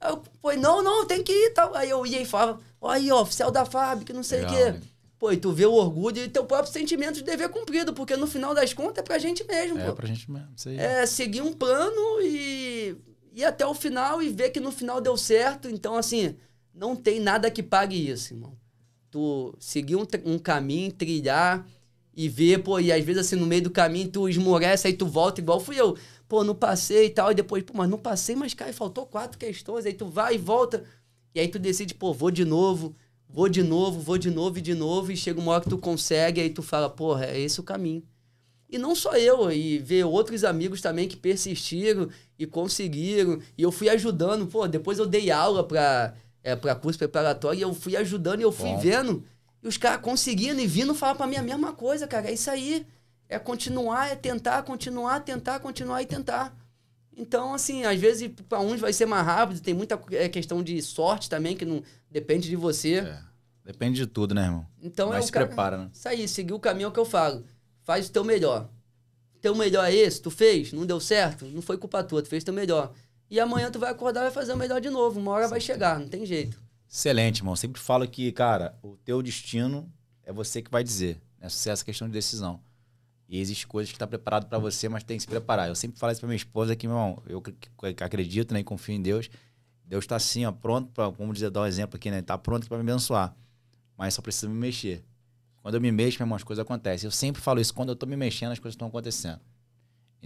Aí eu, pô, não, não, tem que ir tal. Aí eu ia e falava, aí, ó, oficial da FAB, que não sei o quê. Pô, e tu vê o orgulho e teu próprio sentimento de dever cumprido, porque no final das contas é pra gente mesmo. É pra gente mesmo, isso aí. É seguir um plano e ir até o final e ver que no final deu certo. Então, assim, não tem nada que pague isso, irmão. Tu seguir um, um caminho, trilhar e ver, pô, e às vezes assim, no meio do caminho tu esmorece, aí tu volta igual fui eu. Pô, não passei e tal, e depois, pô, mas não passei, mas cai faltou quatro questões, aí tu vai e volta. E aí tu decide, pô, vou de novo, vou de novo, vou de novo e de novo, e chega uma hora que tu consegue, aí tu fala, porra, é esse o caminho. E não só eu, e ver outros amigos também que persistiram e conseguiram. E eu fui ajudando, pô, depois eu dei aula para é, pra curso preparatório, e eu fui ajudando e eu fui Bom. vendo. E os caras conseguindo e vindo falar para mim a mesma coisa, cara. É isso aí. É continuar, é tentar, continuar, tentar, continuar e tentar. Então, assim, às vezes para uns vai ser mais rápido, tem muita é, questão de sorte também, que não depende de você. É. Depende de tudo, né, irmão? Então é Mas é se ca... prepara, né? Isso aí, seguir o caminho é que eu falo. Faz o teu melhor. Teu melhor é esse, tu fez, não deu certo, não foi culpa tua, tu fez teu melhor. E amanhã tu vai acordar e vai fazer o melhor de novo. Uma hora vai chegar, não tem jeito. Excelente, irmão. Sempre falo que, cara, o teu destino é você que vai dizer. Né? Sucesso é questão de decisão. E existe coisas que está preparado para você, mas tem que se preparar. Eu sempre falo isso para minha esposa que, meu irmão, eu acredito né, e confio em Deus. Deus está assim, ó, pronto para, como dizer, dar um exemplo aqui, né? está pronto para me abençoar. Mas só precisa me mexer. Quando eu me mexo, meu irmão, as coisas acontecem. Eu sempre falo isso, quando eu estou me mexendo, as coisas estão acontecendo.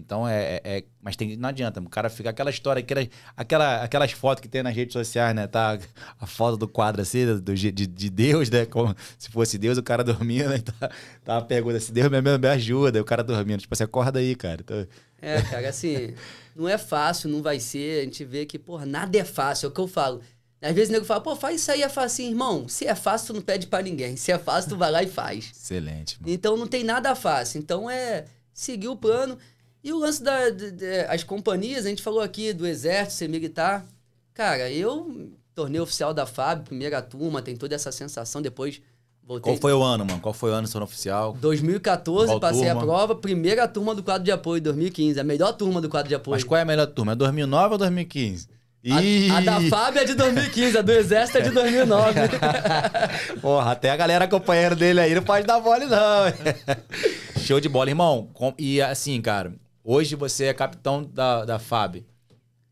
Então é, é, é, Mas tem, não adianta, o cara fica aquela história, aquelas, aquela, aquelas fotos que tem nas redes sociais, né? Tá a foto do quadro assim, do, de, de Deus, né? Como se fosse Deus, o cara dormindo, né, aí tá, tá a pergunta assim, Deus me, me ajuda, e o cara dormindo. Tipo você assim, acorda aí, cara. Então... É, cara, assim, não é fácil, não vai ser. A gente vê que, porra, nada é fácil, é o que eu falo. Às vezes o nego fala, pô, faz isso aí, é fácil, assim, irmão. Se é fácil, tu não pede para ninguém. Se é fácil, tu vai lá e faz. Excelente. Mano. Então não tem nada fácil. Então é seguir o plano. E o lance das da, da, companhias, a gente falou aqui do Exército, militar Cara, eu tornei oficial da FAB, primeira turma, tem toda essa sensação, depois voltei. Qual foi o ano, mano? Qual foi o ano sendo oficial? 2014, qual passei turma? a prova, primeira turma do quadro de apoio, 2015, a melhor turma do quadro de apoio. Mas qual é a melhor turma? É 2009 ou 2015? A, a, da Fábio é de 2015, a do Exército é de 2009. Porra, até a galera companheiro dele aí não pode dar mole, não. Show de bola, irmão. E assim, cara, Hoje você é capitão da, da FAB,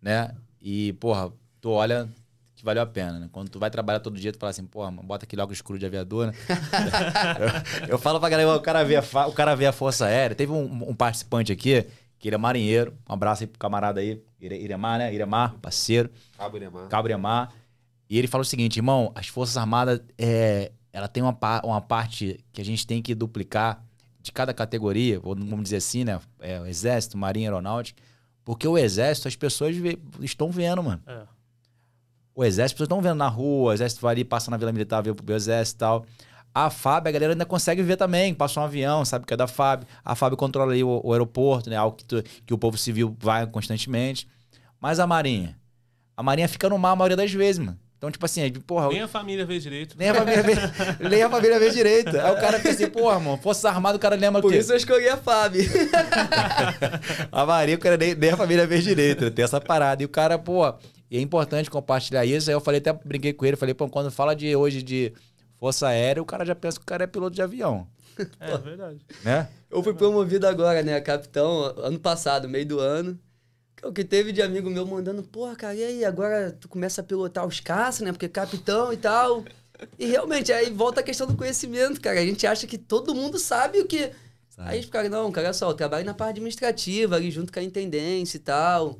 né? E, porra, tu olha que valeu a pena, né? Quando tu vai trabalhar todo dia, tu fala assim, porra, bota aquele o escuro de aviador, né? eu, eu, falo pra galera, o cara vê a, o cara vê a Força Aérea. Teve um, um participante aqui, que ele é marinheiro. Um abraço aí pro camarada aí, Iremar, né? Iremar, parceiro. Cabo Iremar. Cabo Iremar. E ele fala o seguinte, irmão, as Forças Armadas, é, ela tem uma, uma parte que a gente tem que duplicar, de cada categoria, vamos dizer assim, né? É, exército, marinha, aeronáutica. Porque o exército, as pessoas vê, estão vendo, mano. É. O exército, as pessoas estão vendo na rua, o exército vai ali, passa na Vila Militar, vê o exército e tal. A FAB, a galera ainda consegue ver também. Passa um avião, sabe que é da FAB. A FAB controla ali o, o aeroporto, né? Algo que, tu, que o povo civil vai constantemente. Mas a Marinha? A Marinha fica no mar a maioria das vezes, mano. Então, tipo assim, porra. Nem a família vê direito. Nem a família vê, nem a família vê direito. Aí o cara pensa, assim, porra, irmão, Força Armada, o cara lembra Por o quê? Por isso eu escolhi a Fábio. a Maria, o cara nem, nem a família vê direito, né? Tem essa parada. E o cara, pô, e é importante compartilhar isso. Aí eu falei, até brinquei com ele, falei, pô, quando fala de hoje de Força Aérea, o cara já pensa que o cara é piloto de avião. É, é verdade. Né? Eu fui promovido agora, né? Capitão, ano passado, meio do ano. O que teve de amigo meu mandando, porra, cara, e aí, agora tu começa a pilotar os caças, né? Porque é capitão e tal. E realmente, aí volta a questão do conhecimento, cara. A gente acha que todo mundo sabe o que. Sabe. Aí os não, cara, olha só, eu trabalho na parte administrativa, ali junto com a intendência e tal.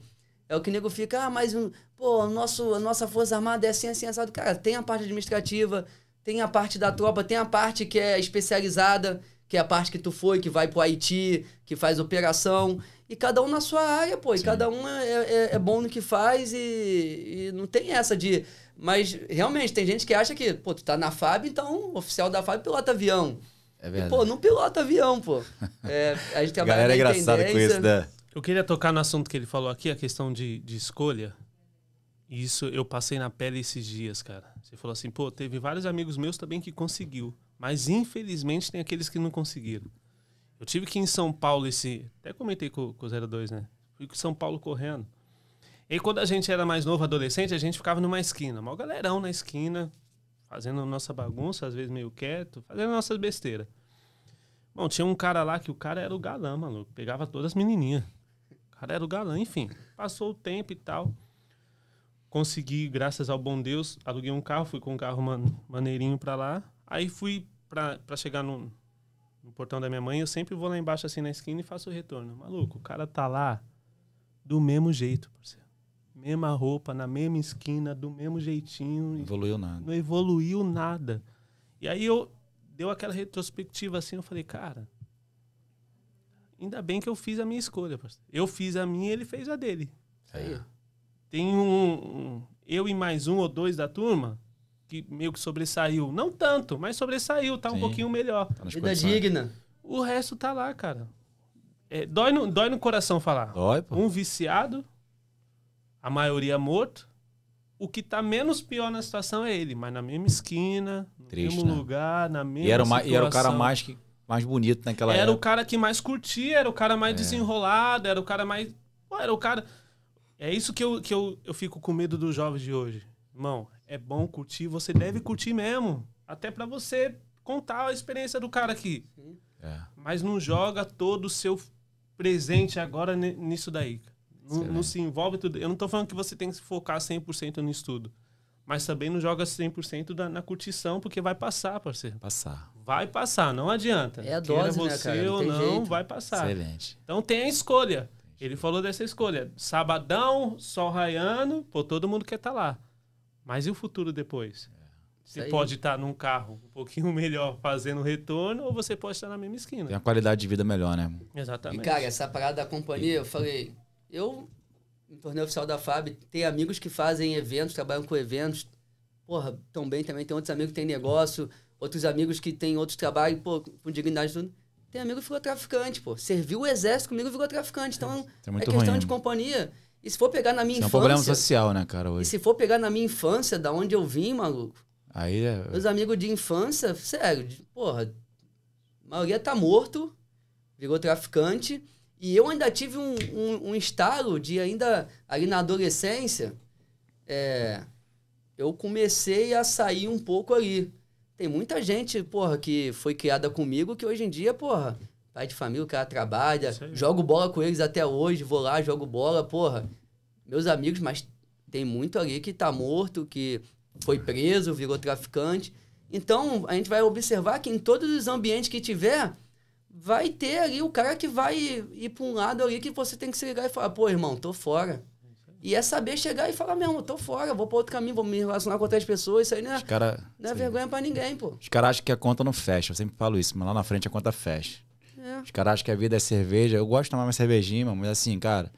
É o que o nego fica, ah, mas pô, nosso, a nossa Força Armada é assim, assim, assado. Cara, tem a parte administrativa, tem a parte da tropa, tem a parte que é especializada que é a parte que tu foi, que vai pro Haiti, que faz operação. E cada um na sua área, pô. E cada um é, é, é, é, bom no que faz e, e, não tem essa de. Mas realmente tem gente que acha que, pô, tu tá na FAB, então oficial da FAB pilota avião. É verdade. E, pô, não pilota avião, pô. É, a gente trabalha Galera é engraçada com isso, né? Eu queria tocar no assunto que ele falou aqui, a questão de, de escolha. isso eu passei na pele esses dias, cara. Você falou assim, pô, teve vários amigos meus também que conseguiu. Mas infelizmente tem aqueles que não conseguiram. Eu tive que ir em São Paulo esse. Até comentei com, com o 02, né? Fui com São Paulo correndo. E quando a gente era mais novo, adolescente, a gente ficava numa esquina, mal galerão na esquina, fazendo nossa bagunça, às vezes meio quieto, fazendo nossas besteiras. Bom, tinha um cara lá que o cara era o galã, maluco. Pegava todas as menininhas. O cara era o galã, enfim. Passou o tempo e tal. Consegui, graças ao bom Deus, aluguei um carro, fui com um carro man maneirinho pra lá. Aí fui para chegar no, no portão da minha mãe, eu sempre vou lá embaixo assim na esquina e faço o retorno. Maluco, o cara tá lá do mesmo jeito, parceiro. Mesma roupa, na mesma esquina, do mesmo jeitinho. Não evoluiu nada. Não evoluiu nada. E aí eu deu aquela retrospectiva assim, eu falei, cara, ainda bem que eu fiz a minha escolha, parceiro. Eu fiz a minha, ele fez a dele. É. Tem um, um eu e mais um ou dois da turma que meio que sobressaiu. Não tanto, mas sobressaiu, tá Sim. um pouquinho melhor. Tá Vida digna. O resto tá lá, cara. É, dói, no, dói no coração falar. Dói, pô. Um viciado, a maioria morto. O que tá menos pior na situação é ele, mas na mesma esquina, no Triste, mesmo né? lugar, na mesma e era, situação. e era o cara mais, que, mais bonito naquela era época. Era o cara que mais curtia, era o cara mais é. desenrolado, era o cara mais. Pô, era o cara. É isso que, eu, que eu, eu fico com medo dos jovens de hoje. Irmão, é bom curtir, você deve curtir mesmo. Até para você contar a experiência do cara aqui. É. Mas não joga todo o seu presente agora nisso daí. Não, não, se envolve tudo. Eu não tô falando que você tem que se focar 100% no estudo. Mas também não joga 100% da, na curtição, porque vai passar, parceiro. Passar. Vai passar, não adianta. É a dose, Queira você né, cara? ou não, jeito. vai passar. Excelente. Então tem a escolha. Ele falou dessa escolha. Sabadão, sol raiando, pô, todo mundo quer estar tá lá. Mas e o futuro depois? É. Você Sei. pode estar num carro um pouquinho melhor fazendo retorno, ou você pode estar na mesma esquina. Tem uma qualidade de vida melhor, né? Exatamente. E, cara, essa parada da companhia, eu falei, eu me tornei oficial da FAB, tem amigos que fazem eventos, trabalham com eventos, porra, tão bem também, tem outros amigos que têm negócio, outros amigos que têm outros trabalhos, pô, com dignidade tudo. Tem amigo que ficou traficante, pô. Serviu o exército comigo, ficou traficante. Então, é, é questão ruim, de né? companhia. E se for pegar na minha Isso infância. É um problema social, né, cara? Hoje. E se for pegar na minha infância, da onde eu vim, maluco. Aí é... Meus amigos de infância, sério, de, porra. A maioria tá morto, virou traficante. E eu ainda tive um, um, um estalo de ainda. Ali na adolescência, é, eu comecei a sair um pouco ali. Tem muita gente, porra, que foi criada comigo que hoje em dia, porra, pai de família, o cara trabalha, jogo bola com eles até hoje, vou lá, jogo bola, porra. Meus amigos, mas tem muito ali que tá morto, que foi preso, virou traficante. Então, a gente vai observar que em todos os ambientes que tiver, vai ter ali o cara que vai ir para um lado ali que você tem que se ligar e falar, pô, irmão, tô fora. E é saber chegar e falar, mesmo, tô fora, vou para outro caminho, vou me relacionar com outras pessoas, isso aí não é, cara, não é vergonha para ninguém, pô. Os caras acham que a conta não fecha, eu sempre falo isso, mas lá na frente a conta fecha. É. Os caras acham que a vida é cerveja. Eu gosto de tomar uma cervejinha, mas assim, cara.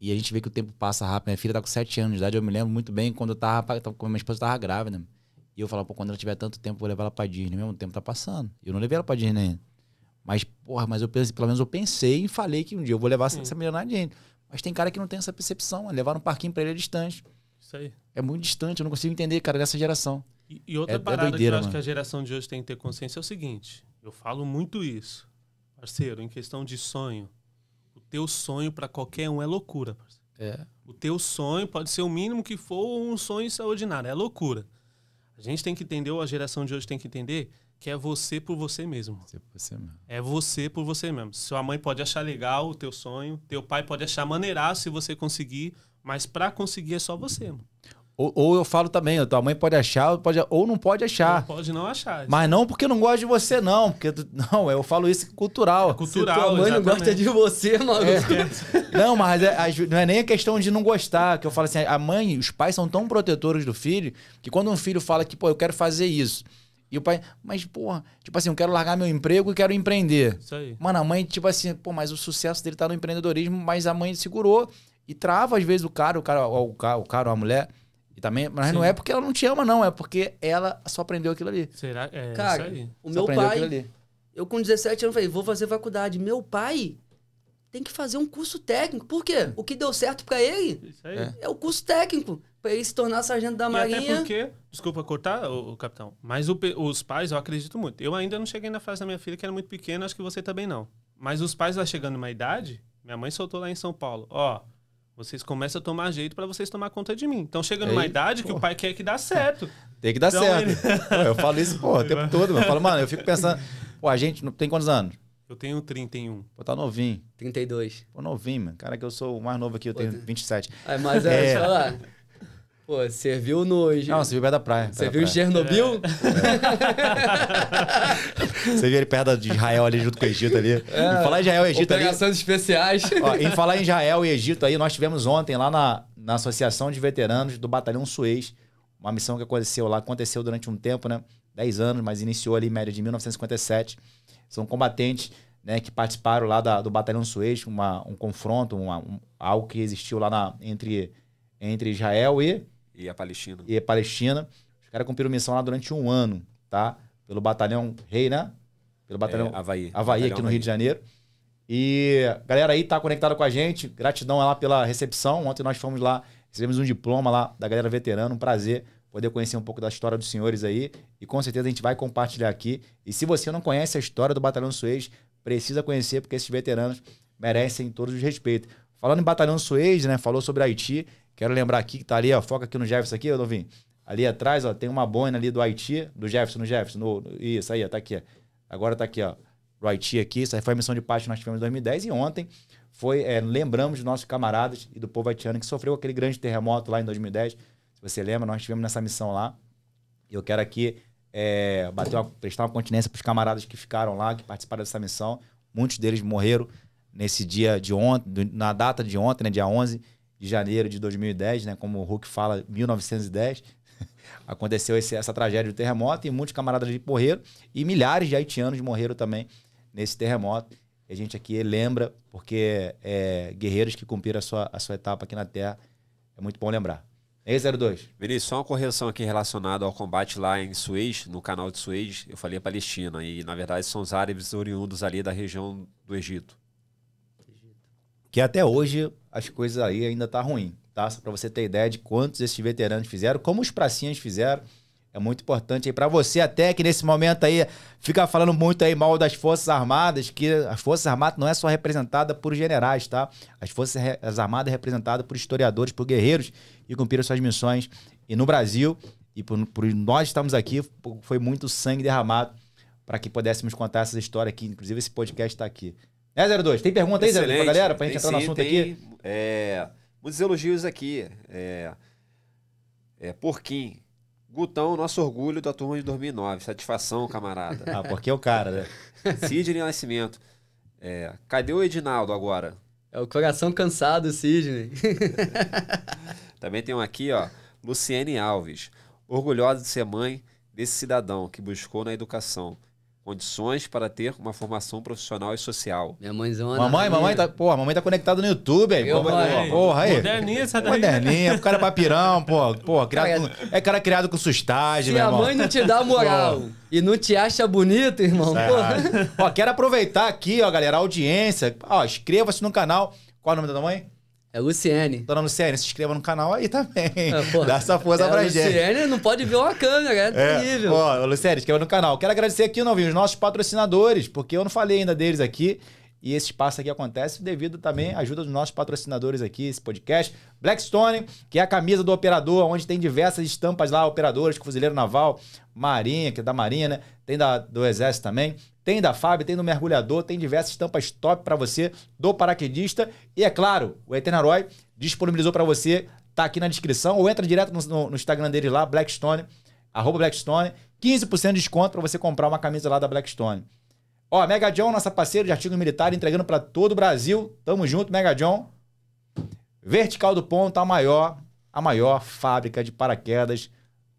E a gente vê que o tempo passa rápido. Minha filha tá com 7 anos de idade. Eu me lembro muito bem quando eu tava. Quando minha esposa tava grávida. E eu falava, pô, quando ela tiver tanto tempo, vou levar ela pra Disney. Mesmo o tempo tá passando. Eu não levei ela pra Disney ainda. Mas, porra, mas eu pensei, pelo menos eu pensei e falei que um dia eu vou levar essa menina na Disney. Mas tem cara que não tem essa percepção. Levar um parquinho pra ele é distante. Isso aí. É muito distante, eu não consigo entender, cara, dessa geração. E, e outra é, é parada é doideira, que eu mano. acho que a geração de hoje tem que ter consciência é o seguinte: eu falo muito isso parceiro, em questão de sonho, o teu sonho para qualquer um é loucura, parceiro. É. O teu sonho pode ser o mínimo que for um sonho extraordinário, é loucura. A gente tem que entender, ou a geração de hoje tem que entender, que é você por você mesmo. Você por você mesmo. É você por você mesmo. Sua mãe pode achar legal o teu sonho, teu pai pode achar maneirar se você conseguir, mas para conseguir é só você. Mano. Ou, ou, eu falo também, tua mãe pode achar, pode, ou não pode achar. pode não achar. Mas não porque não gosta de você, não. Porque, não, eu falo isso cultural. É cultural, Se tua mãe exatamente. não gosta de você, mano É. não, mas é, não é nem a questão de não gostar. Que eu falo assim, a mãe, os pais são tão protetores do filho, que quando um filho fala que, pô, eu quero fazer isso. E o pai, mas, porra, tipo assim, eu quero largar meu emprego e quero empreender. Isso aí. Mano, a mãe, tipo assim, pô, mas o sucesso dele tá no empreendedorismo, mas a mãe segurou e trava, às vezes, o cara, o cara, o cara, o cara, a mulher e também, mas Sim. não é porque ela não te ama, não. É porque ela só aprendeu aquilo ali. Será? É Cara, isso aí. o meu pai... Eu com 17 anos falei, vou fazer faculdade. Meu pai tem que fazer um curso técnico. Por quê? O que deu certo para ele é. é. o curso técnico. Pra ele se tornar sargento da e Marinha. Até porque, desculpa cortar, o, o capitão, mas o, os pais, eu acredito muito. Eu ainda não cheguei na fase da minha filha, que era muito pequena, acho que você também não. Mas os pais lá chegando numa idade, minha mãe soltou lá em São Paulo: ó, oh, vocês começam a tomar jeito para vocês tomar conta de mim. Então chega numa Aí, idade que o pai quer que dá certo. Tem que dar então, certo. Ele... eu falo isso, porra, o tempo todo. Mano. Eu falo, mano, eu fico pensando. Pô, a gente não tem quantos anos? Eu tenho 31. Pô, tá novinho. 32. Pô, novinho, mano. Cara, que eu sou o mais novo aqui, eu tenho 27. É, mas é, é... falar. Pô, você viu no. Não, você viu perto da praia. Você viu em Chernobyl? É. você viu ele perto de Israel ali junto com o Egito ali. É. Em falar em Israel e Egito. Operações ali, especiais. Ó, em falar em Israel e Egito aí, nós tivemos ontem lá na, na Associação de Veteranos do Batalhão Suez. Uma missão que aconteceu lá, aconteceu durante um tempo, né? dez anos, mas iniciou ali em média de 1957. São combatentes né, que participaram lá da, do Batalhão Suez, uma, um confronto, uma, um, algo que existiu lá na, entre, entre Israel e e a Palestina. E a Palestina. Os caras cumpriram missão lá durante um ano, tá? Pelo batalhão Rei, né? Pelo batalhão é, Havaí. Havaí, batalhão aqui no Rio de Janeiro. E galera aí tá conectada com a gente. Gratidão lá pela recepção. Ontem nós fomos lá, recebemos um diploma lá da galera veterana. Um prazer poder conhecer um pouco da história dos senhores aí. E com certeza a gente vai compartilhar aqui. E se você não conhece a história do Batalhão Suez, precisa conhecer, porque esses veteranos merecem todos os respeitos. Falando em Batalhão Suez, né? Falou sobre Haiti. Quero lembrar aqui que tá ali, ó, foca aqui no Jefferson aqui, Novinho. Ali atrás, ó, tem uma boina ali do Haiti, do Jefferson, no Jefferson. No, isso aí, ó, tá aqui. Ó. Agora tá aqui, ó. Do Haiti aqui. Isso aí foi a missão de paz que nós tivemos em 2010 e ontem foi, é, lembramos dos nossos camaradas e do povo haitiano que sofreu aquele grande terremoto lá em 2010. Se você lembra, nós tivemos nessa missão lá. E eu quero aqui é, bater uma, prestar uma continência para os camaradas que ficaram lá, que participaram dessa missão. Muitos deles morreram nesse dia de ontem, na data de ontem, né, dia 11 de janeiro de 2010, né, como o Hulk fala, 1910, aconteceu esse, essa tragédia do terremoto e muitos camaradas de morreram e milhares de haitianos morreram também nesse terremoto. E a gente aqui lembra, porque é, guerreiros que cumpriram a sua, a sua etapa aqui na Terra, é muito bom lembrar. Ei, 02. Vinícius, só uma correção aqui relacionada ao combate lá em Suez, no canal de Suez, eu falei Palestina, e na verdade são os árabes oriundos ali da região do Egito que até hoje as coisas aí ainda tá ruim, tá? Só para você ter ideia de quantos esses veteranos fizeram, como os pracinhas fizeram. É muito importante aí para você até que nesse momento aí fica falando muito aí mal das Forças Armadas, que as Forças Armadas não é só representada por generais, tá? As Forças as Armadas é representada por historiadores, por guerreiros que cumpriram suas missões. E no Brasil, e por, por nós estamos aqui, foi muito sangue derramado para que pudéssemos contar essa história aqui. Inclusive esse podcast está aqui. É, 02? Tem pergunta aí, 02, pra galera, pra gente entrar no assunto tem, aqui? É, muitos elogios aqui. É, é, Porquim. Gutão, nosso orgulho da turma de 2009. Satisfação, camarada. ah, porque é o cara, né? Sidney Nascimento. É, cadê o Edinaldo agora? É o coração cansado, Sidney. Também tem um aqui, ó. Luciene Alves. Orgulhosa de ser mãe desse cidadão que buscou na educação condições para ter uma formação profissional e social. Minha mãezona. É mamãe, mamãe tá, pô, mamãe tá conectada no YouTube aí. Pô, mãe, porra, aí. Moderninha essa daí. Moderninha, o cara é papirão, pô. Pô, criado, é cara criado com sustagem, meu irmão. Se a mãe não te dá moral e não te acha bonito, irmão. É. ó, quero aproveitar aqui, ó, galera, a audiência. Ó, inscreva-se no canal. Qual é o nome da tua mãe? É Luciene. Dona Luciene, se inscreva no canal aí também. Ah, pô, Dá essa força é, pra gente. Luciene não pode ver uma câmera, é, é terrível. Ó, é, Luciene, inscreva no canal. Quero agradecer aqui, novinho, os nossos patrocinadores, porque eu não falei ainda deles aqui. E esse espaço aqui acontece devido também à ajuda dos nossos patrocinadores aqui, esse podcast. Blackstone, que é a camisa do operador, onde tem diversas estampas lá, operadores, fuzileiro naval, marinha, que é da marinha, né? Tem da, do exército também. Tem da Fábio, tem do mergulhador, tem diversas estampas top para você do paraquedista. E é claro, o Eternaroy disponibilizou para você, tá aqui na descrição, ou entra direto no, no, no Instagram dele lá, Blackstone, arroba Blackstone, 15% de desconto para você comprar uma camisa lá da Blackstone. Ó, Mega John, nossa parceira de artigo militar entregando para todo o Brasil. Tamo junto, Mega John. Vertical do Ponto, tá a maior, a maior fábrica de paraquedas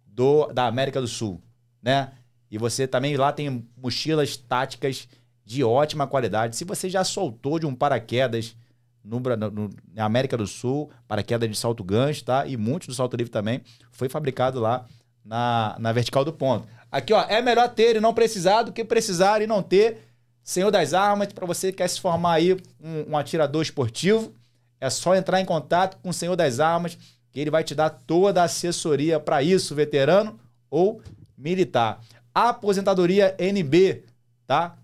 do, da América do Sul, né? E você também lá tem mochilas táticas de ótima qualidade. Se você já soltou de um paraquedas no, no, na América do Sul, paraquedas de salto gancho, tá? E muitos do salto livre também, foi fabricado lá na, na vertical do ponto. Aqui, ó, é melhor ter e não precisar do que precisar e não ter. Senhor das Armas, para você que quer se formar aí um, um atirador esportivo, é só entrar em contato com o Senhor das Armas, que ele vai te dar toda a assessoria para isso, veterano ou militar. Aposentadoria NB, tá?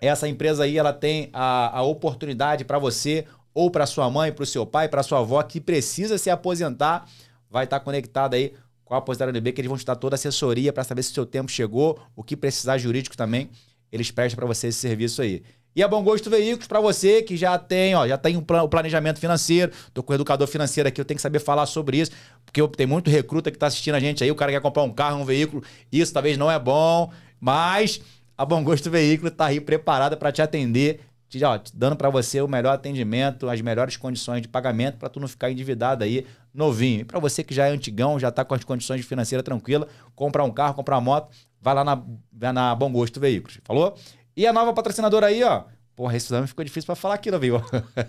Essa empresa aí, ela tem a, a oportunidade para você ou para sua mãe, para o seu pai, para sua avó que precisa se aposentar, vai estar tá conectada aí com a Aposentadoria NB, que eles vão te dar toda a assessoria para saber se o seu tempo chegou, o que precisar jurídico também, eles prestam para você esse serviço aí. E a é Bom Gosto Veículos, para você que já tem, ó, já tem um o planejamento financeiro, tô com o educador financeiro aqui, eu tenho que saber falar sobre isso, porque eu, tem muito recruta que está assistindo a gente aí, o cara quer comprar um carro, um veículo, isso talvez não é bom, mas a Bom Gosto Veículo está aí preparada para te atender, te, ó, te dando para você o melhor atendimento, as melhores condições de pagamento, para tu não ficar endividado aí, novinho. E para você que já é antigão, já está com as condições financeiras tranquilas, comprar um carro, comprar uma moto, vai lá na, na Bom Gosto Veículos, falou? E a nova patrocinadora aí, ó. Porra, esse nome ficou difícil para falar aqui, não viu?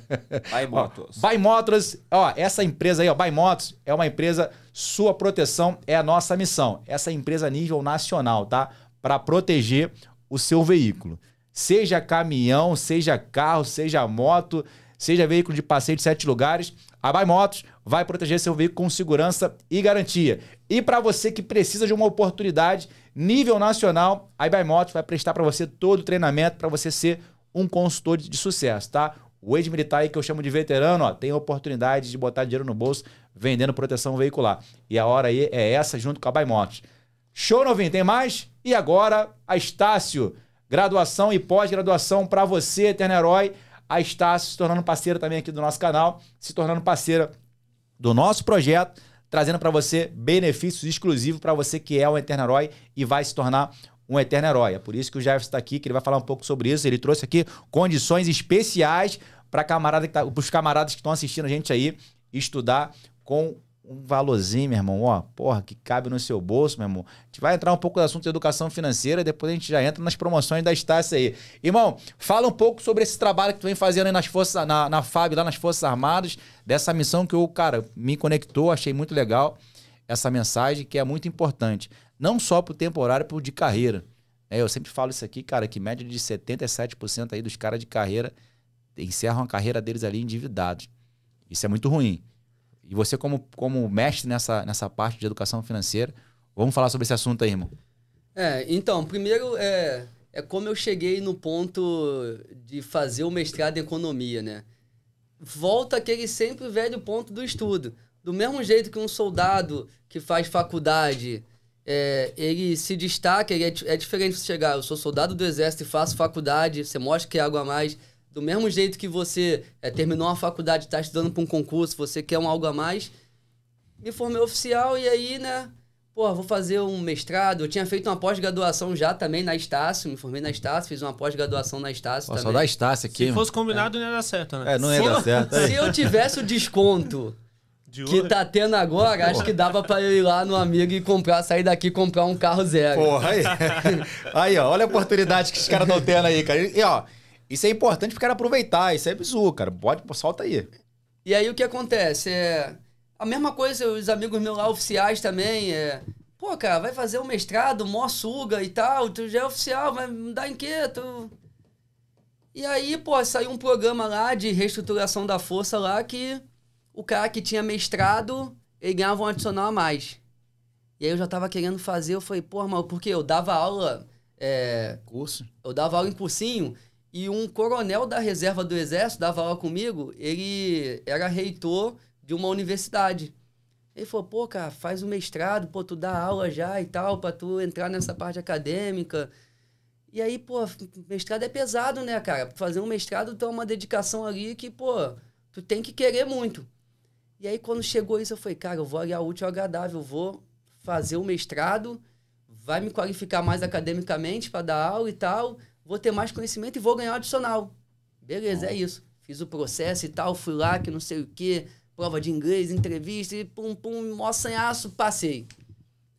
By Motors. Ó, By Motors, ó, essa empresa aí, ó, By Motors, é uma empresa, sua proteção é a nossa missão. Essa empresa a nível nacional, tá? Para proteger o seu veículo. Seja caminhão, seja carro, seja moto, seja veículo de passeio de sete lugares, a Baimotos Motos vai proteger seu veículo com segurança e garantia. E para você que precisa de uma oportunidade nível nacional, a Baimotos Motos vai prestar para você todo o treinamento para você ser um consultor de, de sucesso, tá? O ex-militar aí que eu chamo de veterano, ó, tem a oportunidade de botar dinheiro no bolso vendendo proteção veicular. E a hora aí é essa junto com a Bai Motos. Show novinho, tem mais? E agora a Estácio, graduação e pós-graduação para você, eterno herói a Estácio se tornando parceira também aqui do nosso canal, se tornando parceira do nosso projeto, trazendo para você benefícios exclusivos para você que é um eterno herói e vai se tornar um eterno herói. É por isso que o Jefferson está aqui, que ele vai falar um pouco sobre isso. Ele trouxe aqui condições especiais para camarada tá, os camaradas que estão assistindo a gente aí estudar com um valorzinho, meu irmão, ó, porra, que cabe no seu bolso, meu irmão. A gente vai entrar um pouco no assunto de educação financeira, depois a gente já entra nas promoções da Estácia aí. Irmão, fala um pouco sobre esse trabalho que tu vem fazendo aí nas forças, na, na FAB, lá nas Forças Armadas, dessa missão que o cara, me conectou, achei muito legal essa mensagem, que é muito importante. Não só pro temporário, pro de carreira. É, eu sempre falo isso aqui, cara, que média de 77% aí dos caras de carreira encerram a carreira deles ali endividados. Isso é muito ruim. E você, como, como mestre nessa, nessa parte de educação financeira, vamos falar sobre esse assunto aí, irmão. É, então, primeiro é, é como eu cheguei no ponto de fazer o mestrado em economia, né? Volta aquele sempre velho ponto do estudo. Do mesmo jeito que um soldado que faz faculdade, é, ele se destaca, ele é, é diferente você chegar, eu sou soldado do exército e faço faculdade, você mostra que é algo a mais do mesmo jeito que você é, terminou uma faculdade, está estudando para um concurso, você quer um algo a mais, me formei oficial e aí, né? Pô, vou fazer um mestrado. Eu tinha feito uma pós-graduação já também na Estácio, me formei na Estácio, fiz uma pós-graduação na Estácio Pô, também. Só da Estácio aqui. Se mano. fosse combinado, é. não ia dar certo, né? É, não ia dar certo. É. Se eu tivesse o desconto que tá tendo agora, Porra. acho que dava para ir lá no amigo e comprar, sair daqui e comprar um carro zero. Porra, aí. aí, ó, olha a oportunidade que os caras estão tá tendo aí, cara. E, ó, isso é importante pro cara aproveitar. Isso é bizu, cara. Pode, solta aí. E aí o que acontece? É. A mesma coisa, os amigos meus lá oficiais também. É... Pô, cara, vai fazer um mestrado, mó suga e tal, tu já é oficial, vai dar em quê? E aí, pô, saiu um programa lá de reestruturação da força lá que o cara que tinha mestrado, ele ganhava um adicional a mais. E aí eu já tava querendo fazer, eu falei, pô, mal porque eu dava aula. É... Curso? Eu dava aula em cursinho e um coronel da reserva do exército, dava aula comigo, ele era reitor de uma universidade. Ele falou, pô, cara, faz o um mestrado, pô, tu dá aula já e tal, pra tu entrar nessa parte acadêmica. E aí, pô, mestrado é pesado, né, cara? Fazer um mestrado tem é uma dedicação ali que, pô, tu tem que querer muito. E aí, quando chegou isso, eu falei, cara, eu vou a útil ao é agradável, eu vou fazer o mestrado, vai me qualificar mais academicamente para dar aula e tal, vou ter mais conhecimento e vou ganhar o adicional. Beleza, é isso. Fiz o processo e tal, fui lá, que não sei o quê, prova de inglês, entrevista, e pum, pum, mó sanhaço, passei.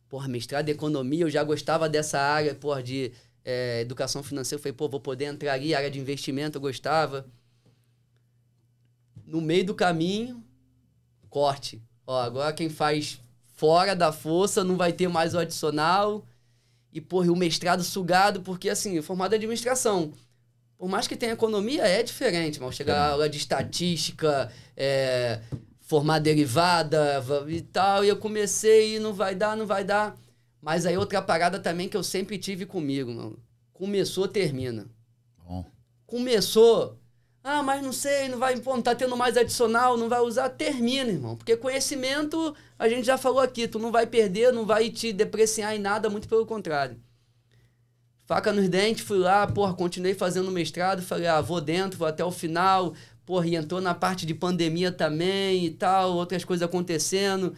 Porra, mestrado em economia, eu já gostava dessa área, porra, de é, educação financeira. Eu falei, pô, vou poder entrar ali, área de investimento, eu gostava. No meio do caminho, corte. Ó, agora quem faz fora da força não vai ter mais o adicional. E, porra, o mestrado sugado, porque, assim, formado em administração. Por mais que tenha economia, é diferente, mal. chegar a é. aula de estatística, é, formar derivada e tal. E eu comecei e não vai dar, não vai dar. Mas aí outra parada também que eu sempre tive comigo, mano. Começou, termina. Bom. Começou, ah, mas não sei, não vai, pô, não tá tendo mais adicional, não vai usar, termina, irmão. Porque conhecimento, a gente já falou aqui, tu não vai perder, não vai te depreciar em nada, muito pelo contrário. Faca nos dentes, fui lá, porra, continuei fazendo mestrado, falei, ah, vou dentro, vou até o final, porra, e entrou na parte de pandemia também e tal, outras coisas acontecendo.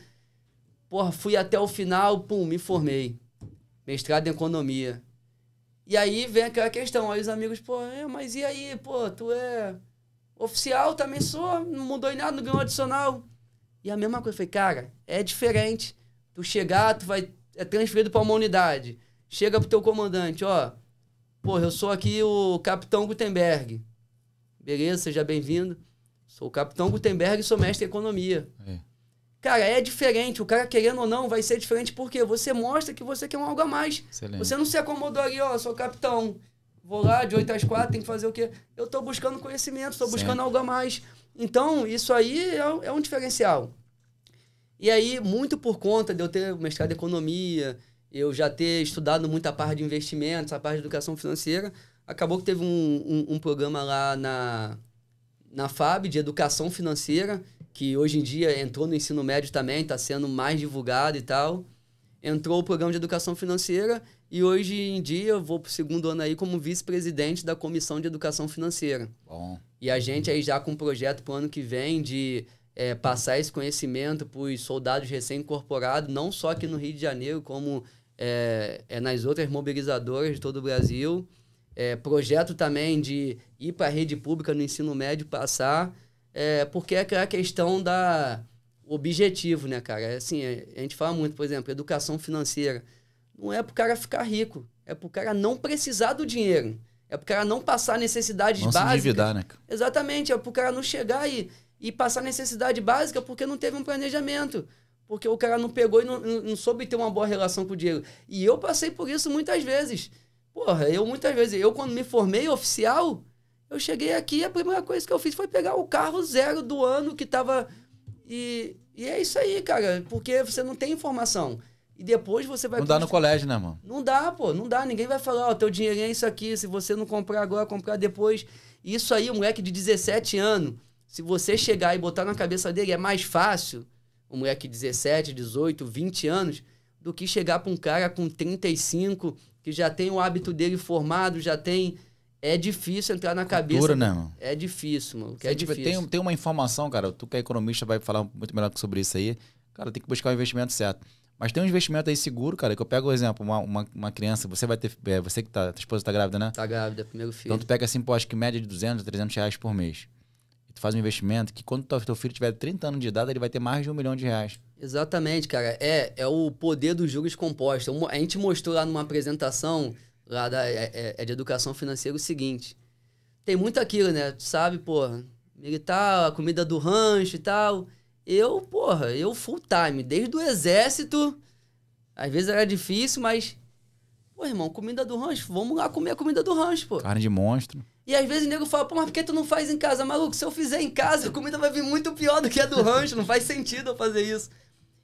Porra, fui até o final, pum, me formei. Mestrado em economia. E aí vem aquela questão, aí os amigos, pô, é, mas e aí, pô, tu é oficial, também sou, não mudou em nada, não ganhou adicional. E a mesma coisa, eu falei, cara, é diferente. Tu chegar, tu vai, é transferido para uma unidade. Chega pro teu comandante, ó, pô, eu sou aqui o Capitão Gutenberg. Beleza, seja bem-vindo. Sou o Capitão Gutenberg e sou mestre em economia. É. Cara, é diferente. O cara, querendo ou não, vai ser diferente porque você mostra que você quer um algo a mais. Excelente. Você não se acomodou ali, ó, sou capitão. Vou lá de 8 às 4, tem que fazer o quê? Eu estou buscando conhecimento, estou buscando algo a mais. Então, isso aí é, é um diferencial. E aí, muito por conta de eu ter mestrado em economia, eu já ter estudado muita parte de investimentos, a parte de educação financeira, acabou que teve um, um, um programa lá na, na FAB de educação financeira que hoje em dia entrou no ensino médio também, está sendo mais divulgado e tal. Entrou o programa de educação financeira e hoje em dia eu vou para o segundo ano aí como vice-presidente da Comissão de Educação Financeira. Bom. E a gente aí já com um projeto para o ano que vem de é, passar esse conhecimento para os soldados recém-incorporados, não só aqui no Rio de Janeiro, como é, é nas outras mobilizadoras de todo o Brasil. É, projeto também de ir para a rede pública no ensino médio passar é, porque é, é a questão da objetivo, né, cara? É assim, é, a gente fala muito, por exemplo, educação financeira. Não é pro cara ficar rico, é pro cara não precisar do dinheiro. É pro cara não passar necessidades não básicas. Se endividar, né? Exatamente, é pro cara não chegar e, e passar necessidade básica porque não teve um planejamento. Porque o cara não pegou e não, não soube ter uma boa relação com o dinheiro. E eu passei por isso muitas vezes. Porra, eu muitas vezes, eu quando me formei oficial, eu cheguei aqui a primeira coisa que eu fiz foi pegar o carro zero do ano que estava. E, e é isso aí, cara, porque você não tem informação. E depois você vai. Não dá no colégio, né, mano? Não dá, pô, não dá. Ninguém vai falar, ó, oh, teu dinheirinho é isso aqui, se você não comprar agora, comprar depois. Isso aí, um moleque de 17 anos, se você chegar e botar na cabeça dele, é mais fácil, um moleque de 17, 18, 20 anos, do que chegar pra um cara com 35, que já tem o hábito dele formado, já tem é difícil entrar na Cultura, cabeça. Né, mano? É difícil, mano. é difícil. Tem, tem uma informação, cara. Tu que é economista vai falar muito melhor sobre isso aí. Cara, tem que buscar o investimento certo. Mas tem um investimento aí seguro, cara, que eu pego, por exemplo, uma, uma, uma criança, você vai ter, é, você que tá, tua esposa tá grávida, né? Tá grávida, primeiro filho. Então tu pega assim, pô, acho que média de 200, 300 reais por mês. E tu faz um investimento que quando teu, teu filho tiver 30 anos de idade, ele vai ter mais de um milhão de reais. Exatamente, cara. É, é o poder dos juros compostos. A gente mostrou lá numa apresentação lá da, é, é, é de educação financeira o seguinte. Tem muito aquilo, né? Tu sabe, porra, militar, a comida do rancho e tal. Eu, porra, eu full time, desde o exército. Às vezes era difícil, mas. Pô, irmão, comida do rancho, vamos lá comer a comida do rancho, pô. Carne de monstro. E às vezes o nego fala, pô, mas por que tu não faz em casa? Maluco, se eu fizer em casa, a comida vai vir muito pior do que a do rancho. Não faz sentido eu fazer isso.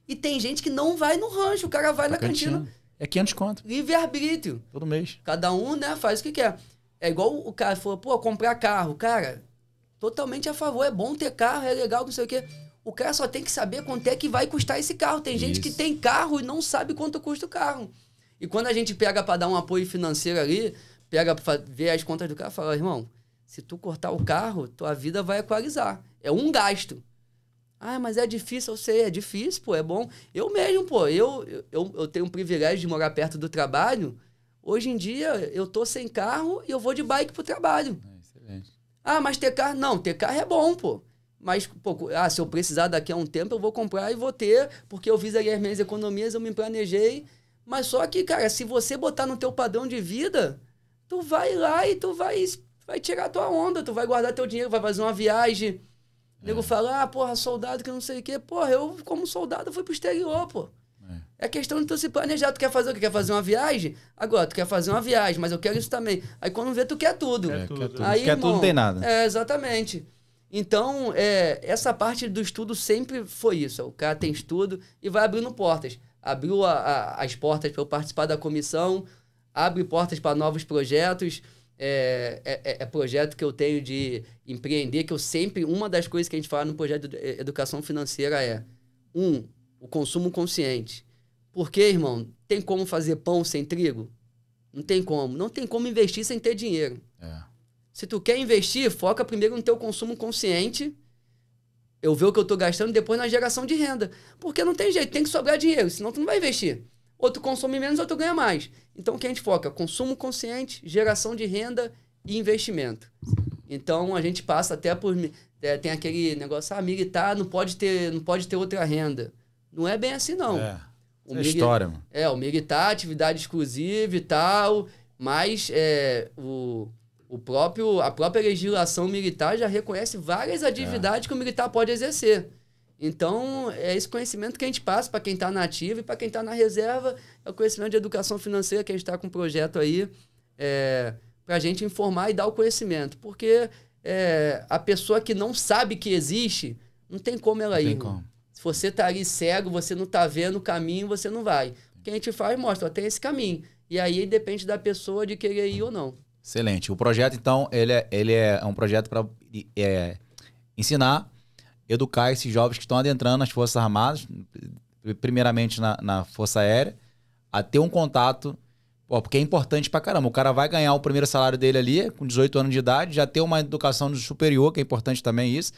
E tem gente que não vai no rancho, o cara vai na, na cantina. cantina é 500 conto. Livre-arbítrio. Todo mês. Cada um, né, faz o que quer. É igual o cara falou, pô, comprar carro. Cara, totalmente a favor. É bom ter carro, é legal, não sei o quê. O cara só tem que saber quanto é que vai custar esse carro. Tem gente Isso. que tem carro e não sabe quanto custa o carro. E quando a gente pega para dar um apoio financeiro ali, pega para ver as contas do carro, fala, irmão, se tu cortar o carro, tua vida vai equalizar. É um gasto. Ah, mas é difícil, eu sei, é difícil, pô, é bom. Eu mesmo, pô, eu, eu, eu tenho o privilégio de morar perto do trabalho. Hoje em dia, eu tô sem carro e eu vou de bike pro trabalho. É, excelente. Ah, mas ter carro, não, ter carro é bom, pô. Mas, pô, ah, se eu precisar daqui a um tempo, eu vou comprar e vou ter, porque eu fiz ali as minhas economias, eu me planejei. Mas só que, cara, se você botar no teu padrão de vida, tu vai lá e tu vai, vai tirar tua onda, tu vai guardar teu dinheiro, vai fazer uma viagem o nego é. fala, ah, porra, soldado que não sei o quê. Porra, eu, como soldado, fui pro exterior, pô. É. é. questão de tu se planejar. Tu quer fazer o quê? Quer fazer uma viagem? Agora, tu quer fazer uma viagem, mas eu quero isso também. Aí quando vê, tu quer tudo. É, quer tudo. Aí, quer tudo, quer irmão, tudo tem nada. É, exatamente. Então, é, essa parte do estudo sempre foi isso. O cara tem estudo e vai abrindo portas. Abriu a, a, as portas para eu participar da comissão, abre portas para novos projetos. É, é, é, é, projeto que eu tenho de empreender, que eu sempre, uma das coisas que a gente fala no projeto de educação financeira é, um, o consumo consciente. Porque, irmão, tem como fazer pão sem trigo? Não tem como. Não tem como investir sem ter dinheiro. É. Se tu quer investir, foca primeiro no teu consumo consciente, eu ver o que eu estou gastando, depois na geração de renda. Porque não tem jeito, tem que sobrar dinheiro, senão tu não vai investir ou tu consome menos ou tu ganha mais. Então o que a gente foca? Consumo consciente, geração de renda e investimento. Então a gente passa até por. É, tem aquele negócio, ah, militar não pode ter, não pode ter outra renda. Não é bem assim, não. É, o é história, mano. É, o militar, atividade exclusiva e tal, mas é, o, o próprio, a própria legislação militar já reconhece várias atividades é. que o militar pode exercer. Então, é esse conhecimento que a gente passa para quem está na ativa e para quem está na reserva, é o conhecimento de educação financeira que a gente está com um projeto aí é, para a gente informar e dar o conhecimento. Porque é, a pessoa que não sabe que existe, não tem como ela não ir. Se você está ali cego, você não está vendo o caminho, você não vai. O que a gente faz mostra, ó, tem esse caminho. E aí depende da pessoa de querer ir ou não. Excelente. O projeto, então, ele é, ele é um projeto para é, ensinar educar esses jovens que estão adentrando nas Forças Armadas, primeiramente na, na Força Aérea, a ter um contato, pô, porque é importante pra caramba. O cara vai ganhar o primeiro salário dele ali, com 18 anos de idade, já ter uma educação superior, que é importante também isso,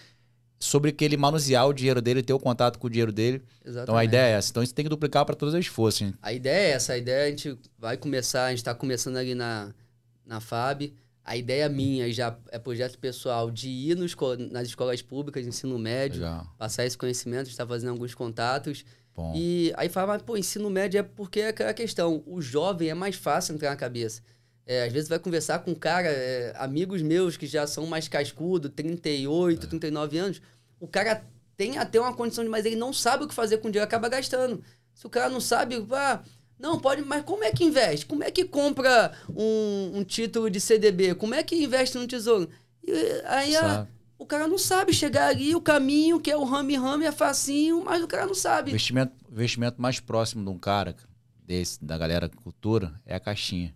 sobre que ele manusear o dinheiro dele, ter o contato com o dinheiro dele. Exatamente. Então a ideia é essa. Então isso tem que duplicar para todas as forças. A ideia é essa. A ideia é a gente vai começar, a gente está começando ali na, na FAB a ideia é minha já é projeto pessoal de ir nos, nas escolas públicas, ensino médio, Legal. passar esse conhecimento, está fazendo alguns contatos. Bom. E aí fala, mas pô, ensino médio é porque é aquela questão, o jovem é mais fácil entrar na cabeça. É, às vezes vai conversar com um cara, é, amigos meus que já são mais cascudo, 38, é. 39 anos, o cara tem até uma condição de, mas ele não sabe o que fazer com o dinheiro, acaba gastando. Se o cara não sabe, ah, não, pode, mas como é que investe? Como é que compra um, um título de CDB? Como é que investe num tesouro? E aí a, o cara não sabe chegar ali, o caminho que é o rame-rame é facinho, mas o cara não sabe. O investimento, investimento mais próximo de um cara, desse, da galera cultura, é a caixinha.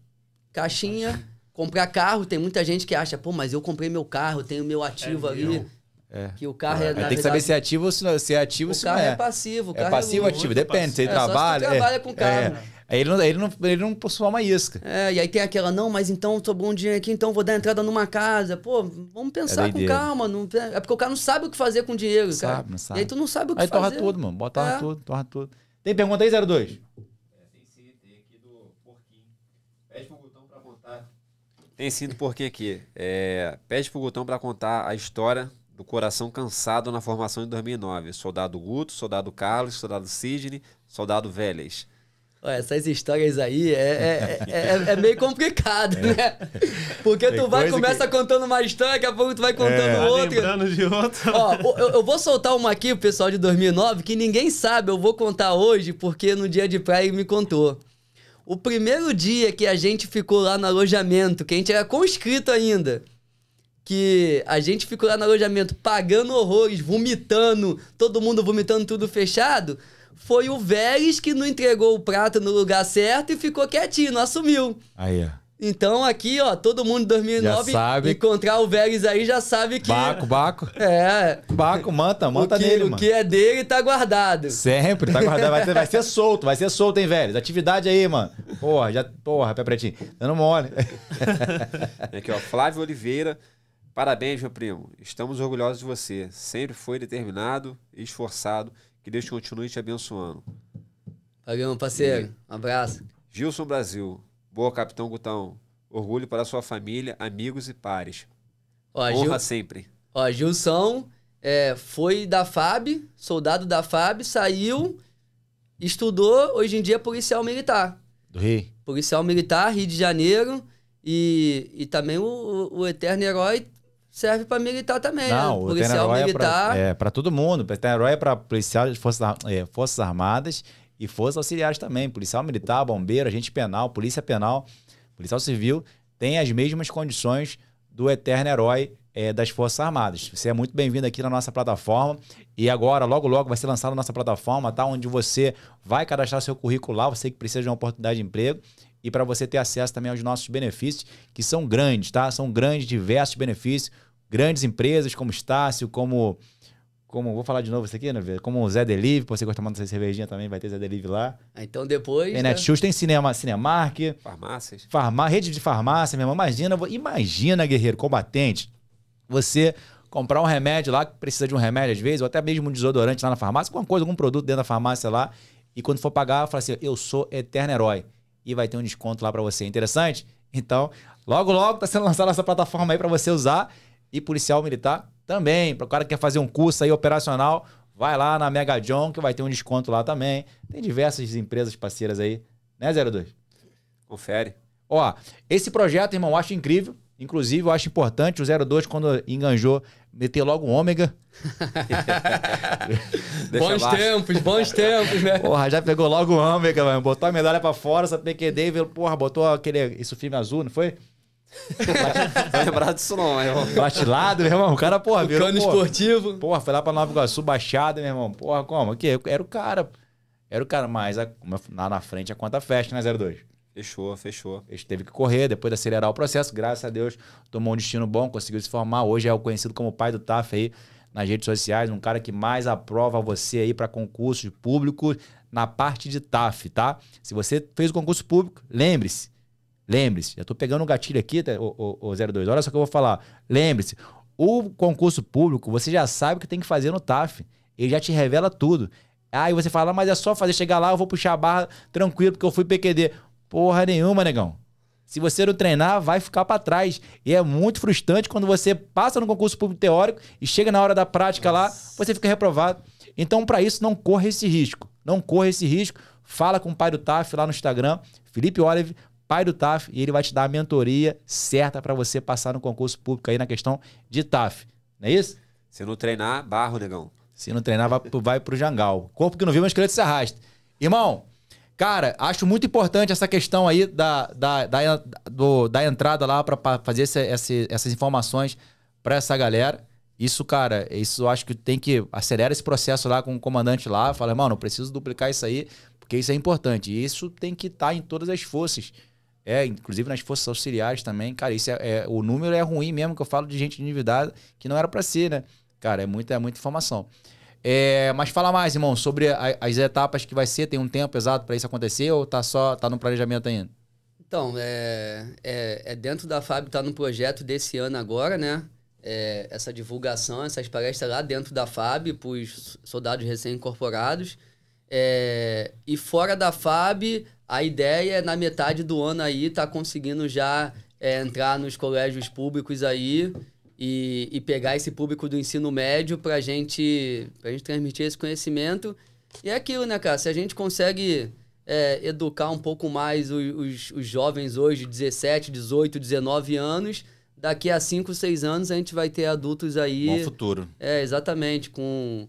É caixinha, comprar carro, tem muita gente que acha, pô, mas eu comprei meu carro, tenho meu ativo é ali. Meu é. Que o carro é, é Tem verdade, que saber se é ativo ou se, não, se é ativo ou se não é. é passivo. O é carro é passivo ou ativo, depende. É, se ele trabalha. Se trabalha com é. carro. Né? Ele não, ele, não, ele não possui uma isca. É, e aí tem aquela, não, mas então tô bom dinheiro aqui, então vou dar entrada numa casa. Pô, vamos pensar é com calma. Não, é porque o cara não sabe o que fazer com dinheiro, cara. Sabe, não sabe. E aí tu não sabe o que aí fazer. Aí torra tudo, mano. Bota é. tudo, torra tudo. Tem pergunta aí, 02? É, tem sim, tem aqui do Porquinho. Pede pro Gutão pra contar. Tem sim do Porquinho aqui. É, pede pro Gutão pra contar a história do coração cansado na formação de 2009. Soldado Guto, soldado Carlos, soldado Sidney, soldado Vélez. Olha, essas histórias aí é, é, é, é, é meio complicado, é. né? Porque tu vai começa que... contando uma história, daqui a pouco tu vai contando é. outra. Tá lembrando de outra. Ó, eu, eu, vou soltar uma aqui, o pessoal de 2009, que ninguém sabe, eu vou contar hoje, porque no dia de praia me contou. O primeiro dia que a gente ficou lá no alojamento, que a gente era conscrito ainda, que a gente ficou lá no alojamento pagando horrores, vomitando, todo mundo vomitando tudo fechado, foi o Vélez que não entregou o prato no lugar certo e ficou quietinho, não assumiu. Aí, ó. Então aqui, ó, todo mundo em 2009 sabe. encontrar o Vélez aí já sabe que Baco, Baco. É. Baco, manta, manta o que, nele, mano. O que é dele tá guardado. Sempre tá guardado, vai, vai ser solto, vai ser solto, hein, Vélez. Atividade aí, mano. Porra, já, porra, pé pretinho. Dando mole. aqui, ó, Flávio Oliveira Parabéns, meu primo. Estamos orgulhosos de você. Sempre foi determinado e esforçado. Que Deus continue te abençoando. Valeu, parceiro. Um abraço. Gilson Brasil. Boa, Capitão Gutão. Orgulho para sua família, amigos e pares. Ó, Honra Gil... sempre. Ó, Gilson é, foi da FAB, soldado da FAB, saiu, estudou, hoje em dia é policial militar. Do Rio. Policial militar, Rio de Janeiro. E, e também o, o eterno herói serve para militar também. Né? Não, né? policial militar. É para é, todo mundo. Tenerói é para policiais, forças, é, forças Armadas e forças auxiliares também. Policial militar, bombeiro, agente penal, polícia penal, policial civil, tem as mesmas condições do eterno herói é, das Forças Armadas. Você é muito bem-vindo aqui na nossa plataforma. E agora, logo, logo, vai ser lançada a nossa plataforma, tá? Onde você vai cadastrar seu currículo lá, você que precisa de uma oportunidade de emprego e para você ter acesso também aos nossos benefícios, que são grandes, tá? São grandes, diversos benefícios, grandes empresas como Estácio, como como vou falar de novo isso aqui, né? Como o Zé Delive, você gosta mais dessa cervejinha também, vai ter Zé Delive lá. Ah, então depois. Tem né? Netshoes, tem cinema, Cinemark. Farmácias. Farma, rede de farmácia, meu irmão. Imagina, imagina, guerreiro, combatente, você comprar um remédio lá, que precisa de um remédio às vezes, ou até mesmo um desodorante lá na farmácia, alguma coisa, algum produto dentro da farmácia lá, e quando for pagar, fala assim: eu sou eterno herói e vai ter um desconto lá para você. Interessante? Então, logo, logo está sendo lançada essa plataforma aí para você usar. E policial militar também. Para o cara que quer fazer um curso aí operacional, vai lá na Mega John, que vai ter um desconto lá também. Tem diversas empresas parceiras aí, né, 02? Confere. Ó, esse projeto, irmão, eu acho incrível. Inclusive, eu acho importante o 02, quando enganjou, meter logo um ômega. bons tempos, bons tempos, né? Porra, já pegou logo o ômega, mano. Botou a medalha pra fora, essa PQD, porra, botou aquele, isso filme azul, não foi? Vai lembrar disso não, meu irmão. Batilado, meu irmão. O cara, porra, o virou. Cano esportivo. Porra, foi lá pra Nova Iguaçu, baixado, meu irmão. Porra, como? Que? Era o cara. Era o cara, mas a, lá na frente a conta fecha, né, 02? Fechou, fechou. Ele teve que correr, depois de acelerar o processo. Graças a Deus, tomou um destino bom, conseguiu se formar. Hoje é o conhecido como o pai do TAF aí nas redes sociais, um cara que mais aprova você aí para concursos públicos na parte de TAF, tá? Se você fez o concurso público, lembre-se, lembre-se, já tô pegando um gatilho aqui, tá, o, o, o 02, olha só o que eu vou falar. Lembre-se, o concurso público, você já sabe o que tem que fazer no TAF, ele já te revela tudo. Aí você fala, mas é só fazer, chegar lá, eu vou puxar a barra tranquilo, porque eu fui PQD. Porra nenhuma, negão. Se você não treinar, vai ficar para trás. E é muito frustrante quando você passa no concurso público teórico e chega na hora da prática Nossa. lá, você fica reprovado. Então, para isso, não corra esse risco. Não corra esse risco. Fala com o pai do TAF lá no Instagram, Felipe Olive, pai do TAF, e ele vai te dar a mentoria certa para você passar no concurso público aí na questão de TAF. Não é isso? Se não treinar, barro, negão. Se não treinar, vai, vai pro jangal. Corpo que não viu, mas esqueleto se arrasta. Irmão, Cara, acho muito importante essa questão aí da, da, da, do, da entrada lá para fazer esse, esse, essas informações para essa galera. Isso, cara, isso acho que tem que acelerar esse processo lá com o comandante lá. Fala, mano, preciso duplicar isso aí, porque isso é importante. E isso tem que estar tá em todas as forças. É, inclusive nas forças auxiliares também. Cara, isso é, é o número é ruim mesmo que eu falo de gente endividada que não era para ser, né? Cara, é muita, é muita informação. É, mas fala mais, irmão, sobre a, as etapas que vai ser. Tem um tempo exato para isso acontecer ou tá só tá no planejamento ainda? Então, é, é, é dentro da FAB, tá no projeto desse ano agora, né? É, essa divulgação, essas palestras lá dentro da FAB para os soldados recém-incorporados. É, e fora da FAB, a ideia é na metade do ano aí tá conseguindo já é, entrar nos colégios públicos aí e, e pegar esse público do ensino médio para gente, a gente transmitir esse conhecimento. E é aquilo, né, cara? Se a gente consegue é, educar um pouco mais os, os, os jovens hoje, 17, 18, 19 anos, daqui a 5, 6 anos a gente vai ter adultos aí. Bom futuro. É, exatamente, com,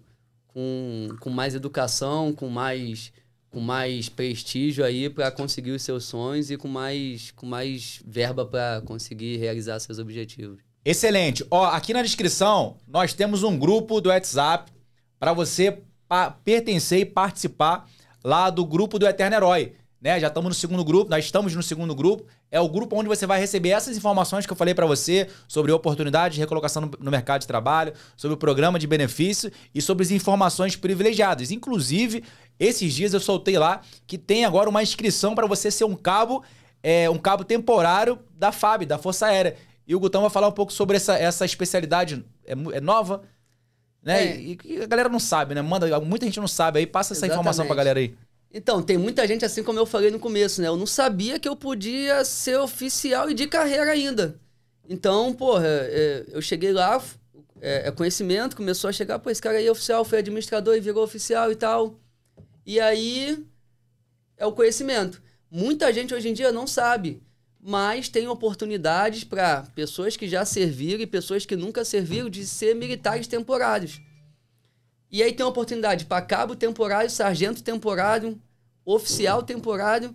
com, com mais educação, com mais com mais prestígio aí para conseguir os seus sonhos e com mais com mais verba para conseguir realizar seus objetivos. Excelente. Ó, aqui na descrição nós temos um grupo do WhatsApp para você pertencer e participar lá do grupo do Eterno Herói. Né? Já estamos no segundo grupo, nós estamos no segundo grupo. É o grupo onde você vai receber essas informações que eu falei para você sobre oportunidades de recolocação no, no, mercado de trabalho, sobre o programa de benefício e sobre as informações privilegiadas. Inclusive, esses dias eu soltei lá que tem agora uma inscrição para você ser um cabo, é, um cabo temporário da FAB, da Força Aérea. E o Gutão vai falar um pouco sobre essa, essa especialidade é, é nova, né? É. E, e, a galera não sabe, né? Manda, muita gente não sabe aí, passa essa Exatamente. informação pra galera aí. Então, tem muita gente, assim como eu falei no começo, né? Eu não sabia que eu podia ser oficial e de carreira ainda. Então, porra, é, eu cheguei lá, é, é conhecimento, começou a chegar, pô, esse cara aí é oficial, foi administrador e virou oficial e tal. E aí é o conhecimento. Muita gente hoje em dia não sabe mas tem oportunidades para pessoas que já serviram e pessoas que nunca serviram de ser militares temporários. E aí tem oportunidade para cabo temporário, sargento temporário, oficial temporário.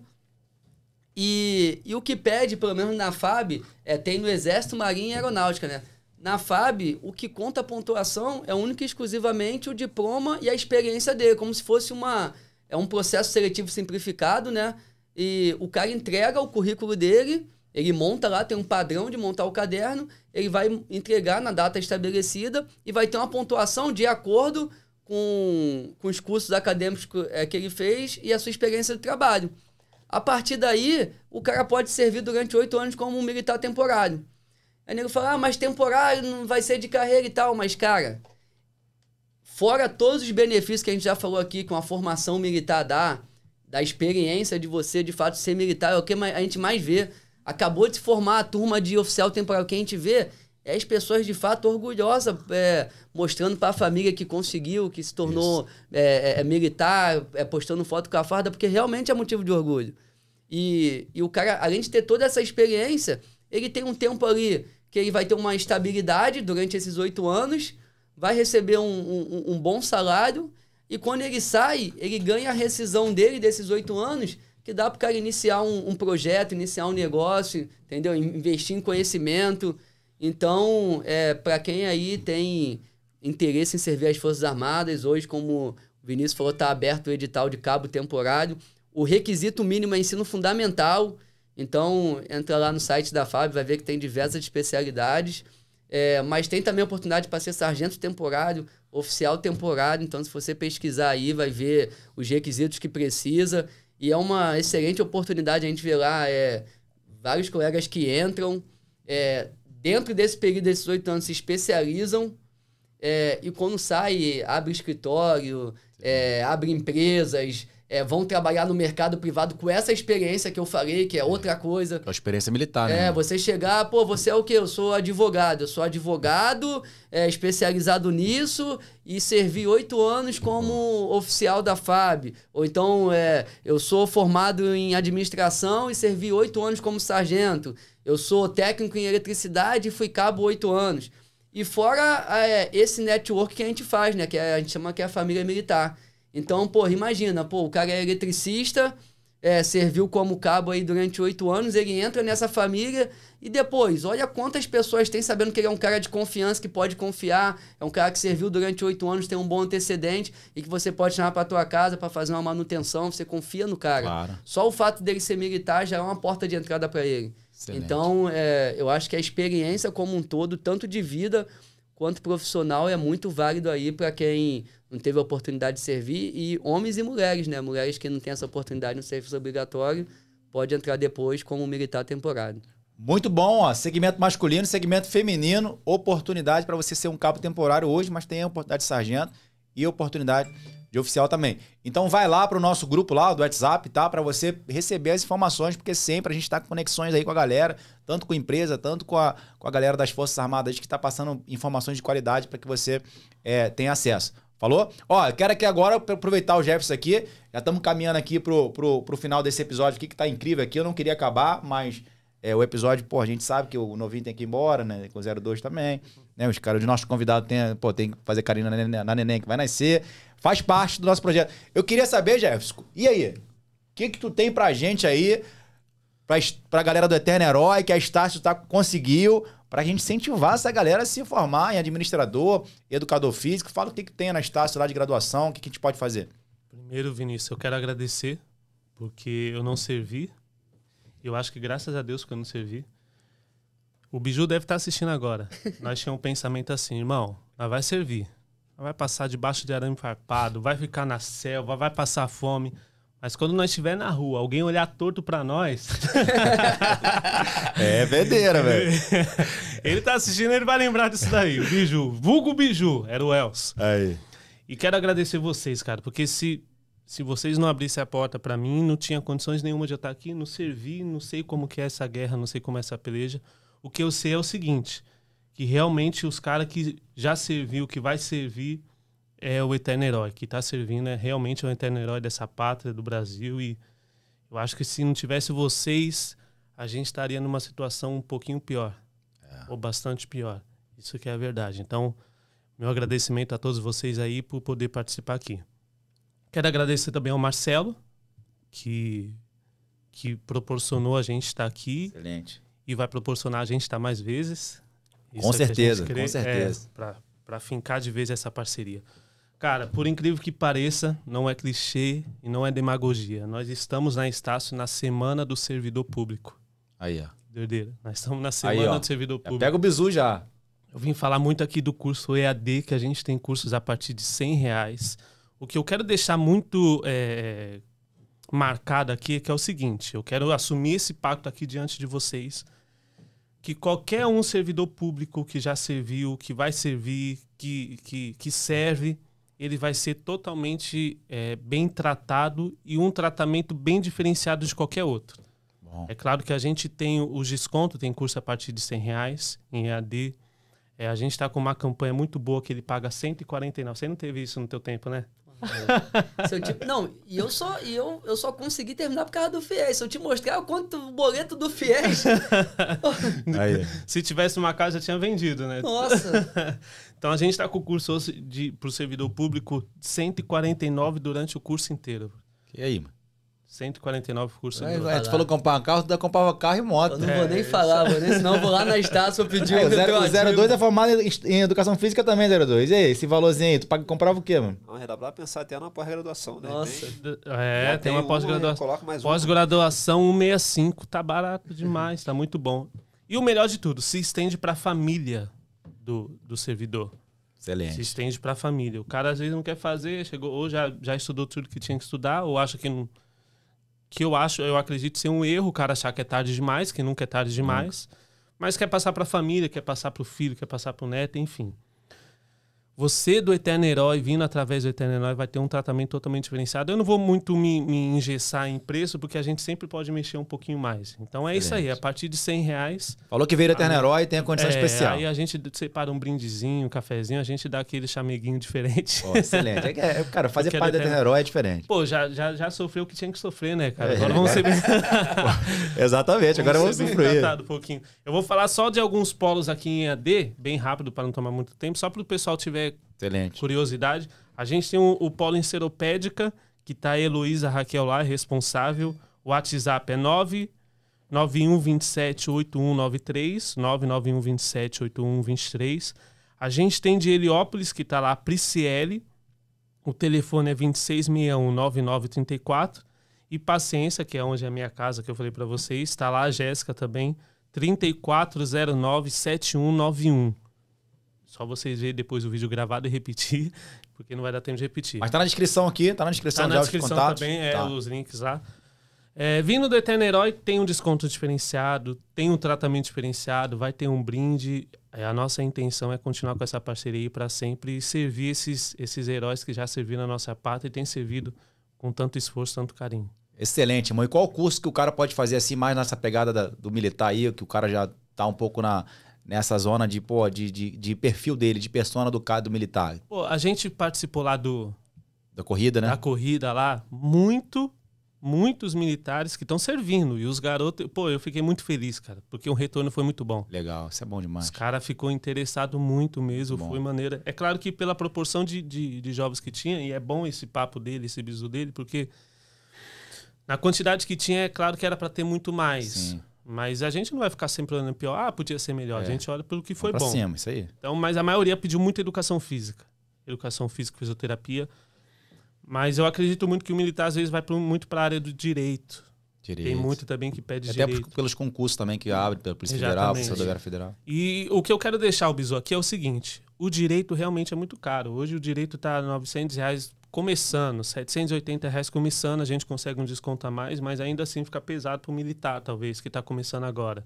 E, e o que pede, pelo menos na FAB, é, tem no Exército, Marinha e Aeronáutica, né? Na FAB, o que conta a pontuação é única e exclusivamente o diploma e a experiência dele, como se fosse uma, é um processo seletivo simplificado, né? e o cara entrega o currículo dele, ele monta lá, tem um padrão de montar o caderno, ele vai entregar na data estabelecida e vai ter uma pontuação de acordo com, com os cursos acadêmicos que é, ele fez e a sua experiência de trabalho. A partir daí, o cara pode servir durante oito anos como um militar temporário. Aí nego fala, ah, mas temporário não vai ser de carreira e tal, mas cara, fora todos os benefícios que a gente já falou aqui, com a formação militar dá, da experiência de você, de fato, ser militar. É o que a gente mais vê. Acabou de se formar a turma de oficial temporário. O que a gente vê é as pessoas, de fato, orgulhosas, é, mostrando para a família que conseguiu, que se tornou é, é, é, militar, é, postando foto com a farda, porque realmente é motivo de orgulho. E, e o cara, além de ter toda essa experiência, ele tem um tempo ali que ele vai ter uma estabilidade durante esses oito anos, vai receber um, um, um bom salário e quando ele sai, ele ganha a rescisão dele desses oito anos, que dá para o cara iniciar um, um, projeto, iniciar um negócio, entendeu? Investir em conhecimento. Então, é, para quem aí tem interesse em servir as Forças Armadas, hoje, como o Vinícius falou, está aberto o edital de cabo temporário. O requisito mínimo é ensino fundamental. Então, entra lá no site da FAB, vai ver que tem diversas especialidades. É, mas tem também oportunidade para ser sargento temporário, oficial temporada. Então, se você pesquisar aí, vai ver os requisitos que precisa. E é uma excelente oportunidade a gente ver lá é, vários colegas que entram, é, dentro desse período desses oito anos, se especializam. É, e quando sai, abre escritório, é, abre empresas, é, vão trabalhar no mercado privado com essa experiência que eu falei, que é outra coisa. É a experiência militar, né? É, você chegar, pô, você é o quê? Eu sou advogado. Eu sou advogado, é, especializado nisso e servi oito anos como uhum. oficial da FAB. Ou então, é, eu sou formado em administração e servi oito anos como sargento. Eu sou técnico em eletricidade e fui cabo oito anos. E fora é, esse network que a gente faz, né? Que é, a gente chama que é a família militar então, pô, imagina, pô, o cara é eletricista, é, serviu como cabo aí durante oito anos, ele entra nessa família e depois, olha quantas pessoas tem sabendo que ele é um cara de confiança, que pode confiar, é um cara que serviu durante oito anos, tem um bom antecedente e que você pode chamar para tua casa para fazer uma manutenção, você confia no cara. Claro. Só o fato dele ser militar já é uma porta de entrada para ele. Excelente. Então, é, eu acho que a experiência como um todo, tanto de vida quanto profissional, é muito válido aí para quem não teve a oportunidade de servir, e homens e mulheres, né? Mulheres que não têm essa oportunidade no serviço obrigatório, pode entrar depois como militar temporário. Muito bom, ó. Segmento masculino, segmento feminino, oportunidade para você ser um cabo temporário hoje, mas tem a oportunidade de sargento e oportunidade de oficial também. Então vai lá para o nosso grupo lá do WhatsApp, tá? Para você receber as informações, porque sempre a gente está com conexões aí com a galera, tanto com a empresa, tanto com a, com a galera das Forças Armadas que está passando informações de qualidade para que você é, tenha acesso. Falou? Ó, quero aqui agora aproveitar o Jefferson aqui. Já estamos caminhando aqui pro, pro, pro final desse episódio aqui, que tá incrível aqui. Eu não queria acabar, mas é, o episódio, pô, a gente sabe que o novinho tem que ir embora, né? Com 02 também. Né? Os caras, os nossos convidados tem, pô, tem que fazer carinho na neném, na neném que vai nascer. Faz parte do nosso projeto. Eu queria saber, Jefferson, e aí? O que, que tu tem pra gente aí? Pra, pra galera do Eterno Herói, que a Estácio tá, conseguiu para a gente incentivar essa galera a se formar em administrador, educador físico. Fala o que, que tem na Estácio lá de graduação, o que, que a gente pode fazer. Primeiro, Vinícius, eu quero agradecer, porque eu não servi. Eu acho que graças a Deus que eu não servi. O Biju deve estar assistindo agora. Nós tínhamos um pensamento assim, irmão, mas vai servir. Vai passar debaixo de arame farpado, vai ficar na selva, vai passar fome. Mas quando nós estiver na rua, alguém olhar torto para nós. é vendeira, velho. Ele tá assistindo, ele vai lembrar disso daí. O Biju, vulgo Biju, era o Els. Aí. E quero agradecer vocês, cara, porque se, se vocês não abrissem a porta para mim, não tinha condições nenhuma de eu estar tá aqui, não servi, não sei como que é essa guerra, não sei como é essa peleja. O que eu sei é o seguinte, que realmente os caras que já serviu, que vai servir, é o eterno herói, que está servindo, é realmente o eterno herói dessa pátria, do Brasil. E eu acho que se não tivesse vocês, a gente estaria numa situação um pouquinho pior, é. ou bastante pior. Isso que é a verdade. Então, meu agradecimento a todos vocês aí por poder participar aqui. Quero agradecer também ao Marcelo, que, que proporcionou a gente estar aqui. Excelente. E vai proporcionar a gente estar mais vezes. Isso é com, é certeza, crê, com certeza, com certeza. Para fincar de vez essa parceria. Cara, por incrível que pareça, não é clichê e não é demagogia. Nós estamos na Estácio na Semana do Servidor Público. Aí, ó. Doideira. Nós estamos na Semana Aí, do Servidor Público. Pega o bizu já. Eu vim falar muito aqui do curso EAD, que a gente tem cursos a partir de 100 reais. O que eu quero deixar muito é, marcado aqui é que é o seguinte: eu quero assumir esse pacto aqui diante de vocês que qualquer um servidor público que já serviu, que vai servir, que, que, que serve, ele vai ser totalmente é, bem tratado e um tratamento bem diferenciado de qualquer outro. Bom. É claro que a gente tem os descontos, tem curso a partir de 100 reais em EAD. É, a gente está com uma campanha muito boa que ele paga 149. Você não teve isso no teu tempo, né? Se te... Não, e eu só, e eu, eu só consegui terminar por causa do FIES. Se eu te mostrar o quanto o boleto do FIES. Se tivesse uma casa, já tinha vendido, né? Nossa! Então a gente está com o curso para o servidor público 149 durante o curso inteiro. E aí, mano? 149 curso é, inteiro. É, tu falou comprar um carro, tu comprava carro e moto. Eu não é, vou nem falar, mano. Senão eu vou lá na Estácio pedir é, o zero, O 02 é formado em educação física também, 02. E aí, esse valorzinho aí, tu paga, comprava o quê, mano? Não, dá pra pensar até na pós-graduação, né? Nossa. É, tem, tem, uma pós-graduação. Pós-graduação 165, tá barato demais, tá muito bom. E o melhor de tudo, se estende pra família do, do servidor. Excelente. Se estende para a família. O cara às vezes não quer fazer, chegou ou já, já estudou tudo que tinha que estudar, ou acha que não. Que eu acho, eu acredito ser um erro o cara achar que é tarde demais, que nunca é tarde demais. Nunca. Mas quer passar para a família, quer passar para o filho, quer passar para o neto, enfim. Você, do Eterno Herói, vindo através do Eterno Herói, vai ter um tratamento totalmente diferenciado. Eu não vou muito me, me engessar em preço, porque a gente sempre pode mexer um pouquinho mais. Então é Excelente. isso aí, a partir de 100 reais. Falou que veio do Eterno Herói tem a condição é, especial. Aí a gente separa um brindezinho, um cafezinho, a gente dá aquele chameguinho diferente. Oh, excelente. É, é, é, cara, fazer é parte do Eterno Herói é diferente. Pô, já, já, já sofreu o que tinha que sofrer, né, cara? Agora vamos né? ser. Bem... Exatamente, agora vamos, vamos sofrer. Um pouquinho. Eu vou falar só de alguns polos aqui em AD, bem rápido, para não tomar muito tempo, só para o pessoal tiver Excelente. curiosidade. A gente tem o, o Polo Enceropédica, que está a Heloísa Raquel lá, responsável. O WhatsApp é 991278193, 91278193, 991278123. A gente tem de Heliópolis, que está lá, a Priciele. O telefone é 26619934. E Paciência, que é onde é a minha casa, que eu falei para vocês, está lá a Jéssica também, 34097191. Só vocês verem depois o vídeo gravado e repetir, porque não vai dar tempo de repetir. Mas tá na descrição aqui, tá na descrição tá na já descrição os também, é, tá. os links lá. É, vindo do Eterno Herói tem um desconto diferenciado, tem um tratamento diferenciado, vai ter um brinde. É, a nossa intenção é continuar com essa parceria para sempre e servir esses, esses heróis que já serviram a nossa pátria e têm servido com tanto esforço, tanto carinho. Excelente, irmão. E qual curso que o cara pode fazer assim, mais nessa pegada da, do militar aí, que o cara já tá um pouco na, nessa zona de, pô, de, de, de perfil dele, de persona do cara do militar? Pô, a gente participou lá do. Da corrida, né? Da corrida lá, muito muitos militares que estão servindo. E os garotos, pô, eu fiquei muito feliz, cara, porque o retorno foi muito bom. Legal, isso é bom demais. Os caras ficou interessado muito mesmo, bom. foi maneira. É claro que pela proporção de, de, de, jovens que tinha, e é bom esse papo dele, esse bisu dele, porque na quantidade que tinha, é claro que era para ter muito mais. Sim. Mas a gente não vai ficar sempre olhando pior, ah, podia ser melhor. É. A gente olha pelo que foi Vamos bom. Cima, isso aí. Então, mas a maioria pediu muita educação física. Educação física, fisioterapia. Mas eu acredito muito que o militar às vezes vai muito para a área do direito. Direito. Tem muito também que pede Até direito. Até pelos concursos também que abre pela Polícia Exatamente. Federal, Polícia Federal. E o que eu quero deixar, o aqui é o seguinte. O direito realmente é muito caro. Hoje o direito está 900 reais começando, 780 reais começando, a gente consegue um desconto a mais, mas ainda assim fica pesado para o militar, talvez, que está começando agora.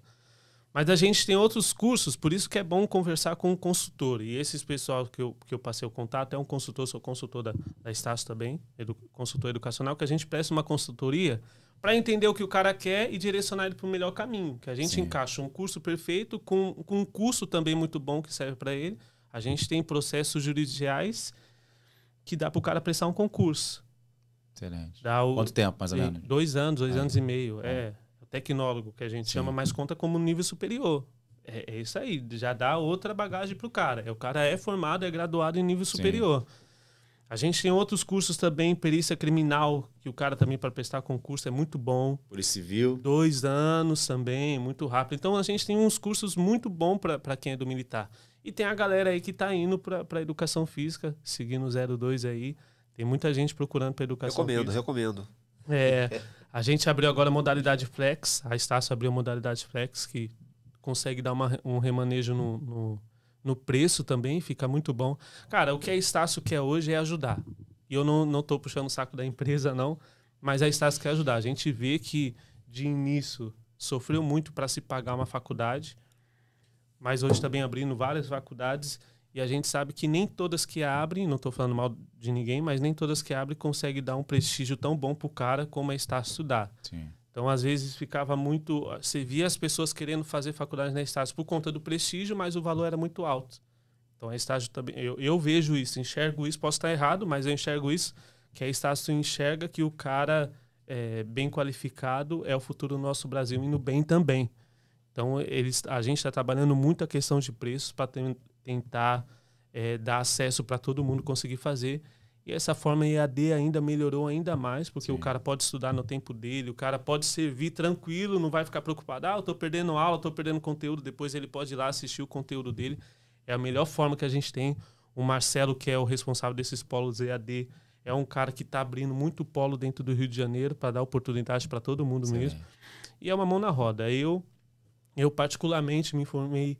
Mas a gente tem outros cursos, por isso que é bom conversar com o um consultor. E esses pessoal que eu, que eu passei o contato é um consultor, sou consultor da, da Estácio também, edu, consultor educacional, que a gente presta uma consultoria para entender o que o cara quer e direcionar ele para o melhor caminho. Que a gente Sim. encaixa um curso perfeito com, com um curso também muito bom que serve para ele. A gente tem processos judiciais que dá para o cara prestar um concurso. Excelente. Dá o, Quanto tempo, mais ou menos? Dois anos, dois Aí. Ah, anos e meio. É. é. O tecnólogo, que a gente Sim. chama, mas conta como nível superior. É, é, isso aí, já dá outra bagagem para o cara. É, o cara é formado, é graduado em nível superior. Sim. A gente tem outros cursos também, perícia criminal, que o cara também para prestar concurso é muito bom. Polícia Civil. Dois anos também, muito rápido. Então a gente tem uns cursos muito bom para quem é do militar. E tem a galera aí que tá indo para pra educação física, seguindo o 02 aí. Tem muita gente procurando para educação recomendo, física. Recomendo, recomendo. É. A gente abriu agora a modalidade flex. A Estácio abriu a modalidade flex, que consegue dar uma, um remanejo no, no, no preço também, fica muito bom. Cara, o que a Estácio quer hoje é ajudar. E eu não, não tô puxando o saco da empresa, não, mas a Estácio quer ajudar. A gente vê que, de início, sofreu muito para se pagar uma faculdade mas hoje também tá abrindo várias faculdades e a gente sabe que nem todas que abrem, não estou falando mal de ninguém, mas nem todas que abrem conseguem dar um prestígio tão bom para o cara como é a estudar. Sim. Então, às vezes, ficava muito. Você via as pessoas querendo fazer faculdade na Estácio por conta do prestígio, mas o valor era muito alto. Então, a Estácio também. Eu, eu vejo isso, enxergo isso, posso estar errado, mas eu enxergo isso, que a Estácio enxerga que o cara é, bem qualificado é o futuro do nosso Brasil indo bem também. Então, eles, a gente está trabalhando muito a questão de preços para tentar é, dar acesso para todo mundo conseguir fazer. E essa forma EAD ainda melhorou ainda mais, porque Sim. o cara pode estudar no tempo dele, o cara pode servir tranquilo, não vai ficar preocupado, ah, eu estou perdendo aula, estou perdendo conteúdo, depois ele pode ir lá assistir o conteúdo dele. É a melhor forma que a gente tem. O Marcelo, que é o responsável desses polos EAD, é um cara que está abrindo muito polo dentro do Rio de Janeiro para dar oportunidade para todo mundo Sim. mesmo. E é uma mão na roda. Eu eu, particularmente, me formei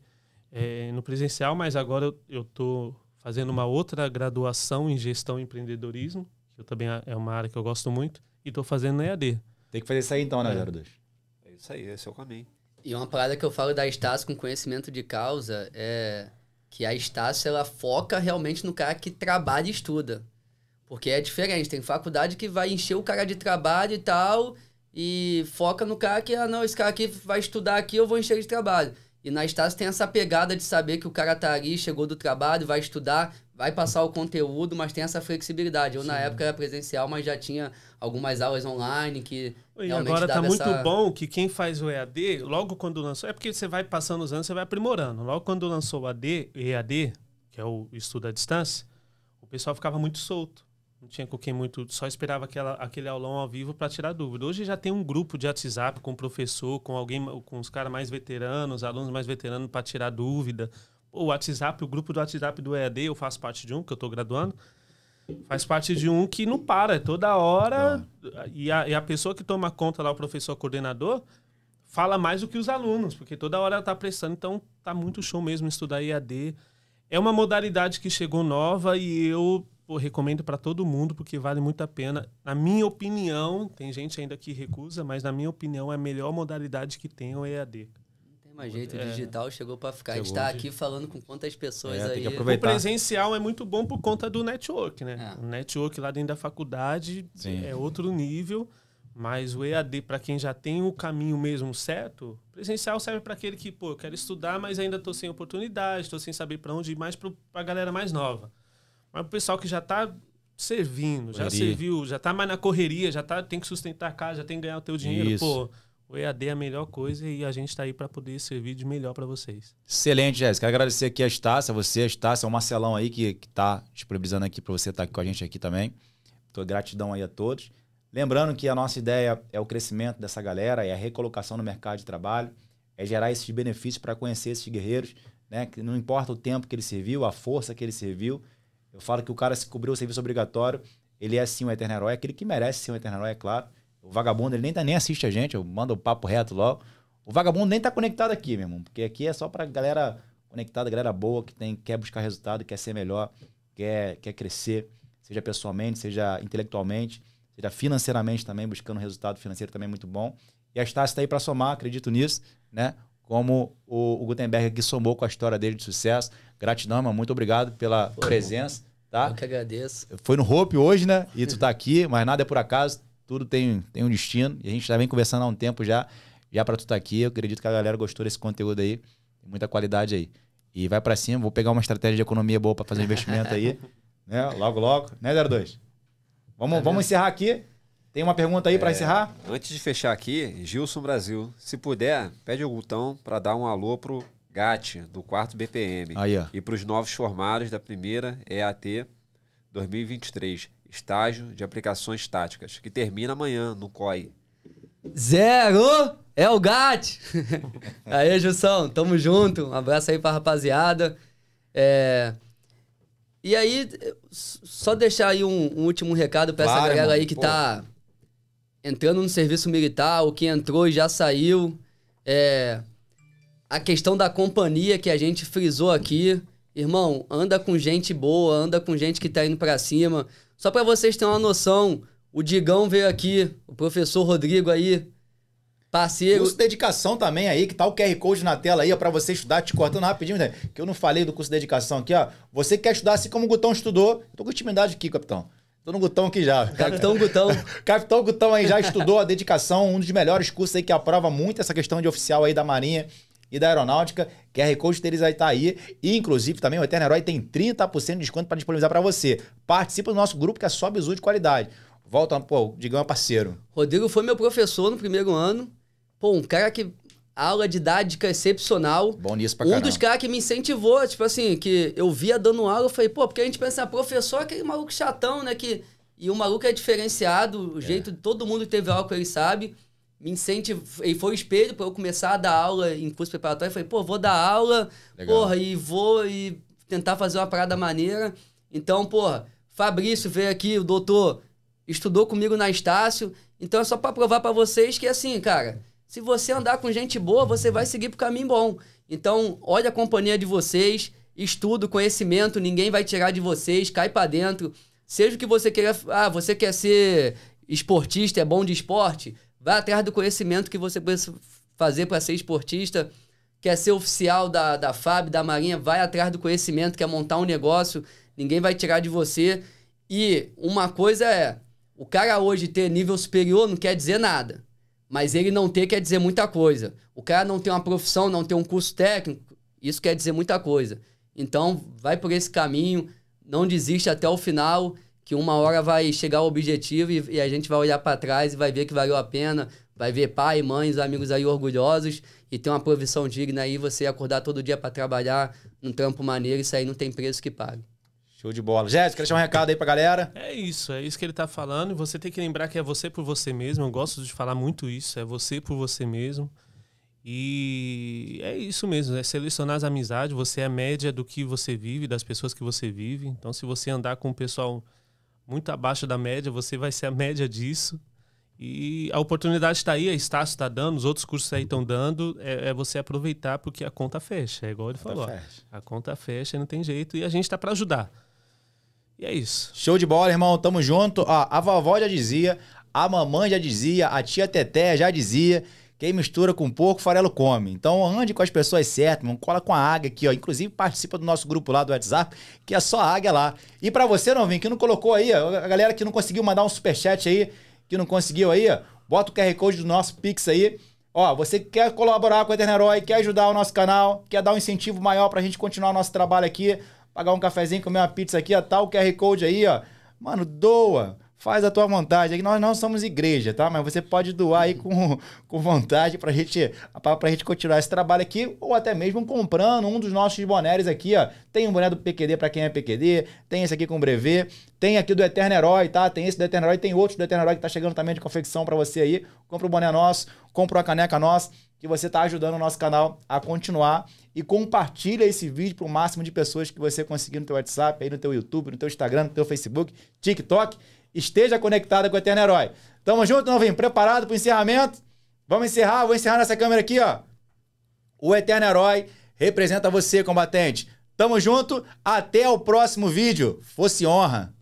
é, no presencial, mas agora eu estou fazendo uma outra graduação em gestão e empreendedorismo, que eu também é uma área que eu gosto muito, e estou fazendo na EAD. Tem que fazer isso aí então, né, é. É isso aí, esse é o caminho. E uma parada que eu falo da Estácio com conhecimento de causa é que a Estácio ela foca realmente no cara que trabalha e estuda. Porque é diferente, tem faculdade que vai encher o cara de trabalho e tal, e foca no cara que, ah, não, esse cara aqui vai estudar aqui, eu vou encher de trabalho. E na Estácio tem essa pegada de saber que o cara tá ali, chegou do trabalho, vai estudar, vai passar o conteúdo, mas tem essa flexibilidade. Eu, Sim. na época, era presencial, mas já tinha algumas aulas online que. E agora tá muito essa... bom que quem faz o EAD, logo quando lançou. É porque você vai passando os anos, você vai aprimorando. Logo quando lançou o AD, EAD, que é o estudo à distância, o pessoal ficava muito solto não tinha com quem muito, só esperava aquela, aquele aulão ao vivo para tirar dúvida. Hoje já tem um grupo de WhatsApp com o professor, com alguém, com os caras mais veteranos, alunos mais veteranos para tirar dúvida. O WhatsApp, o grupo do WhatsApp do EAD, eu faço parte de um, que eu estou graduando, faz parte de um que não para, é toda hora. Ah. E, a, e a pessoa que toma conta lá, o professor coordenador, fala mais do que os alunos, porque toda hora ela está prestando, então tá muito show mesmo estudar EAD. É uma modalidade que chegou nova e eu pô, tipo, recomendo para todo mundo porque vale muito a pena. Na minha opinião, tem gente ainda que recusa, mas na minha opinião é a melhor modalidade que tem é o EAD. Não tem mais jeito, é. o digital chegou para ficar. Chegou a gente está aqui falando com quantas pessoas é, aí. O presencial é muito bom por conta do network, né? É. O network lá dentro da faculdade Sim. é outro nível. Mas o EAD, para quem já tem o caminho mesmo certo, presencial serve para aquele que, pô, quero estudar, mas ainda estou sem oportunidade, estou sem saber para onde ir, mais para a galera mais nova. Mas o pessoal que já está servindo, já correria. serviu, já está mais na correria, já tá, tem que sustentar a casa, já tem que ganhar o teu dinheiro, Isso. pô. O EAD é a melhor coisa e a gente está aí para poder servir de melhor para vocês. Excelente, Jéssica. agradecer aqui a Estácia, você, a Estácia, o Marcelão aí que está disponibilizando aqui para você estar tá aqui com a gente aqui também. Tô gratidão aí a todos. Lembrando que a nossa ideia é o crescimento dessa galera, é a recolocação no mercado de trabalho, é gerar esses benefícios para conhecer esses guerreiros, né? Que não importa o tempo que ele serviu, a força que ele serviu, eu falo que o cara se cobriu o serviço obrigatório, ele é sim um eterno herói, é aquele que merece ser um eterno herói, é claro. O vagabundo, ele nem, tá, nem assiste a gente, eu mando o papo reto logo. O vagabundo nem tá conectado aqui, meu irmão, porque aqui é só pra galera conectada, galera boa, que tem, quer buscar resultado, quer ser melhor, quer, quer crescer, seja pessoalmente, seja intelectualmente, seja financeiramente também, buscando um resultado financeiro também é muito bom. E a Estácio está aí para somar, acredito nisso, né? como o, o, Gutenberg aqui somou com a história dele de sucesso. Gratidão, irmão. Muito obrigado pela Foi, presença. Tá? Eu que agradeço. Foi no Hope hoje, né? E tu tá aqui, mas nada é por acaso. Tudo tem, tem um destino. E a gente já vem conversando há um tempo já, já para tu estar tá aqui. Eu acredito que a galera gostou desse conteúdo aí. Tem muita qualidade aí. E vai para cima. Vou pegar uma estratégia de economia boa para fazer investimento aí. né? Logo, logo. Né, 02? Vamos, tá vamos encerrar aqui. Tem uma pergunta aí é, para encerrar? Antes de fechar aqui, Gilson Brasil, se puder, pede o Gutão para dar um alô pro GAT do quarto BPM aí, ó. e para os novos formados da primeira EAT 2023, estágio de aplicações táticas, que termina amanhã no COI. Zero é o GAT! aí, Gilson, tamo junto. Um abraço aí para rapaziada. É... E aí, só deixar aí um, um último recado para claro, essa galera aí que tá pô. tá entrando no serviço militar, o que entrou e já saiu. É, a questão da companhia que a gente frisou aqui. Irmão, anda com gente boa, anda com gente que tá indo para cima. Só para vocês terem uma noção, o Digão veio aqui, o professor Rodrigo aí, parceiro. Curso de dedicação também aí, que tá o QR Code na tela aí, ó, pra você estudar, te cortando rapidinho, né? Que eu não falei do curso de dedicação aqui, ó. Você quer estudar assim como o Gutão estudou. Eu tô com intimidade aqui, capitão. Tô no Gutão aqui já. Capitão Gutão. Capitão Gutão aí já estudou a dedicação, um dos melhores cursos aí que aprova muito essa questão de oficial aí da Marinha e da Aeronáutica. QR Code deles aí tá aí. E, inclusive, também o Eterno Herói tem 30% de desconto para disponibilizar para você. Participa do nosso grupo que é só bizu de qualidade. Volta, pô, Digão é parceiro. Rodrigo foi meu professor no primeiro ano. Pô, um cara que aula didática excepcional. Bom nisso pra Um caramba. dos caras que me incentivou, tipo assim, que eu via dando aula, eu falei, pô, porque a gente pensa, professor é aquele maluco chatão, né? Que... E o maluco é diferenciado, o é. jeito de todo mundo que teve aula com ele sabe. Me incentivou, e foi o espelho pra eu começar a dar aula em curso preparatório. Eu falei, pô, vou dar aula, Legal. porra, e vou e tentar fazer uma parada maneira. Então, porra, Fabrício veio aqui, o doutor, estudou comigo na Estácio. Então é só para provar para vocês que, assim, cara, se você andar com gente boa, você vai seguir pro caminho bom. Então, olha a companhia de vocês, estudo, conhecimento, ninguém vai tirar de vocês, cai para dentro. Seja o que você queira, ah, você quer ser esportista, é bom de esporte, vá atrás do conhecimento que você precisa fazer para ser esportista. Quer ser oficial da, da FAB, da Marinha, vai atrás do conhecimento, quer montar um negócio, ninguém vai tirar de você. E uma coisa é, o cara hoje ter nível superior não quer dizer nada. Mas ele não ter quer dizer muita coisa. O cara não tem uma profissão, não tem um curso técnico, isso quer dizer muita coisa. Então, vai por esse caminho, não desiste até o final, que uma hora vai chegar o objetivo e, e a gente vai olhar para trás e vai ver que valeu a pena, vai ver pai, mães, amigos aí orgulhosos e ter uma profissão digna aí, você acordar todo dia para trabalhar num trampo maneiro, isso aí não tem preço que pague. Show de bola. Jéssica, quer deixar um recado aí pra galera? É isso, é isso que ele tá falando. E Você tem que lembrar que é você por você mesmo. Eu gosto de falar muito isso. É você por você mesmo. E é isso mesmo, é selecionar as amizades. Você é a média do que você vive, das pessoas que você vive. Então, se você andar com o pessoal muito abaixo da média, você vai ser a média disso. E a oportunidade está aí, a é Estácio está dando, os outros cursos aí estão dando. É, é, você aproveitar porque a conta fecha, é igual ele a falou. Fecha. A conta fecha, não tem jeito. E a gente está para ajudar. E é isso. Show de bola, irmão. Tamo junto. Ó, a vovó já dizia, a mamãe já dizia, a tia Teté já dizia. Quem mistura com porco, farelo come. Então ande com as pessoas certas, não cola com a águia aqui, ó. Inclusive participa do nosso grupo lá do WhatsApp, que é só a águia lá. E para você, não vem que não colocou aí, ó, a galera que não conseguiu mandar um superchat aí, que não conseguiu aí, ó, bota o QR Code do nosso Pix aí. Ó, você quer colaborar com o Eterno Herói, quer ajudar o nosso canal, quer dar um incentivo maior pra gente continuar o nosso trabalho aqui, pagar um cafezinho, comer uma pizza aqui, ó, tá o QR Code aí, ó. Mano, doa. Faz a tua vontade. Aqui é nós não somos igreja, tá? Mas você pode doar aí com, com vontade pra gente, pra gente continuar esse trabalho aqui, ou até mesmo comprando um dos nossos bonéis aqui, ó. Tem um boné do PQD pra quem é PQD, tem esse aqui com brevê, tem aqui do Eterno Herói, tá? Tem esse do Eterno Herói, tem outro do Eterno Herói que tá chegando também de confecção pra você aí. Compra o boné nosso, compra uma caneca nossa que você está ajudando o nosso canal a continuar e compartilha esse vídeo para o máximo de pessoas que você conseguir no teu WhatsApp, aí no teu YouTube, no teu Instagram, no teu Facebook, TikTok. Esteja conectado com o Eterno Herói. Tamo junto, novinho? Preparado para o encerramento? Vamos encerrar, vou encerrar nessa câmera aqui, ó. O Eterno Herói representa você, combatente. Tamo junto, até o próximo vídeo. Fosse honra.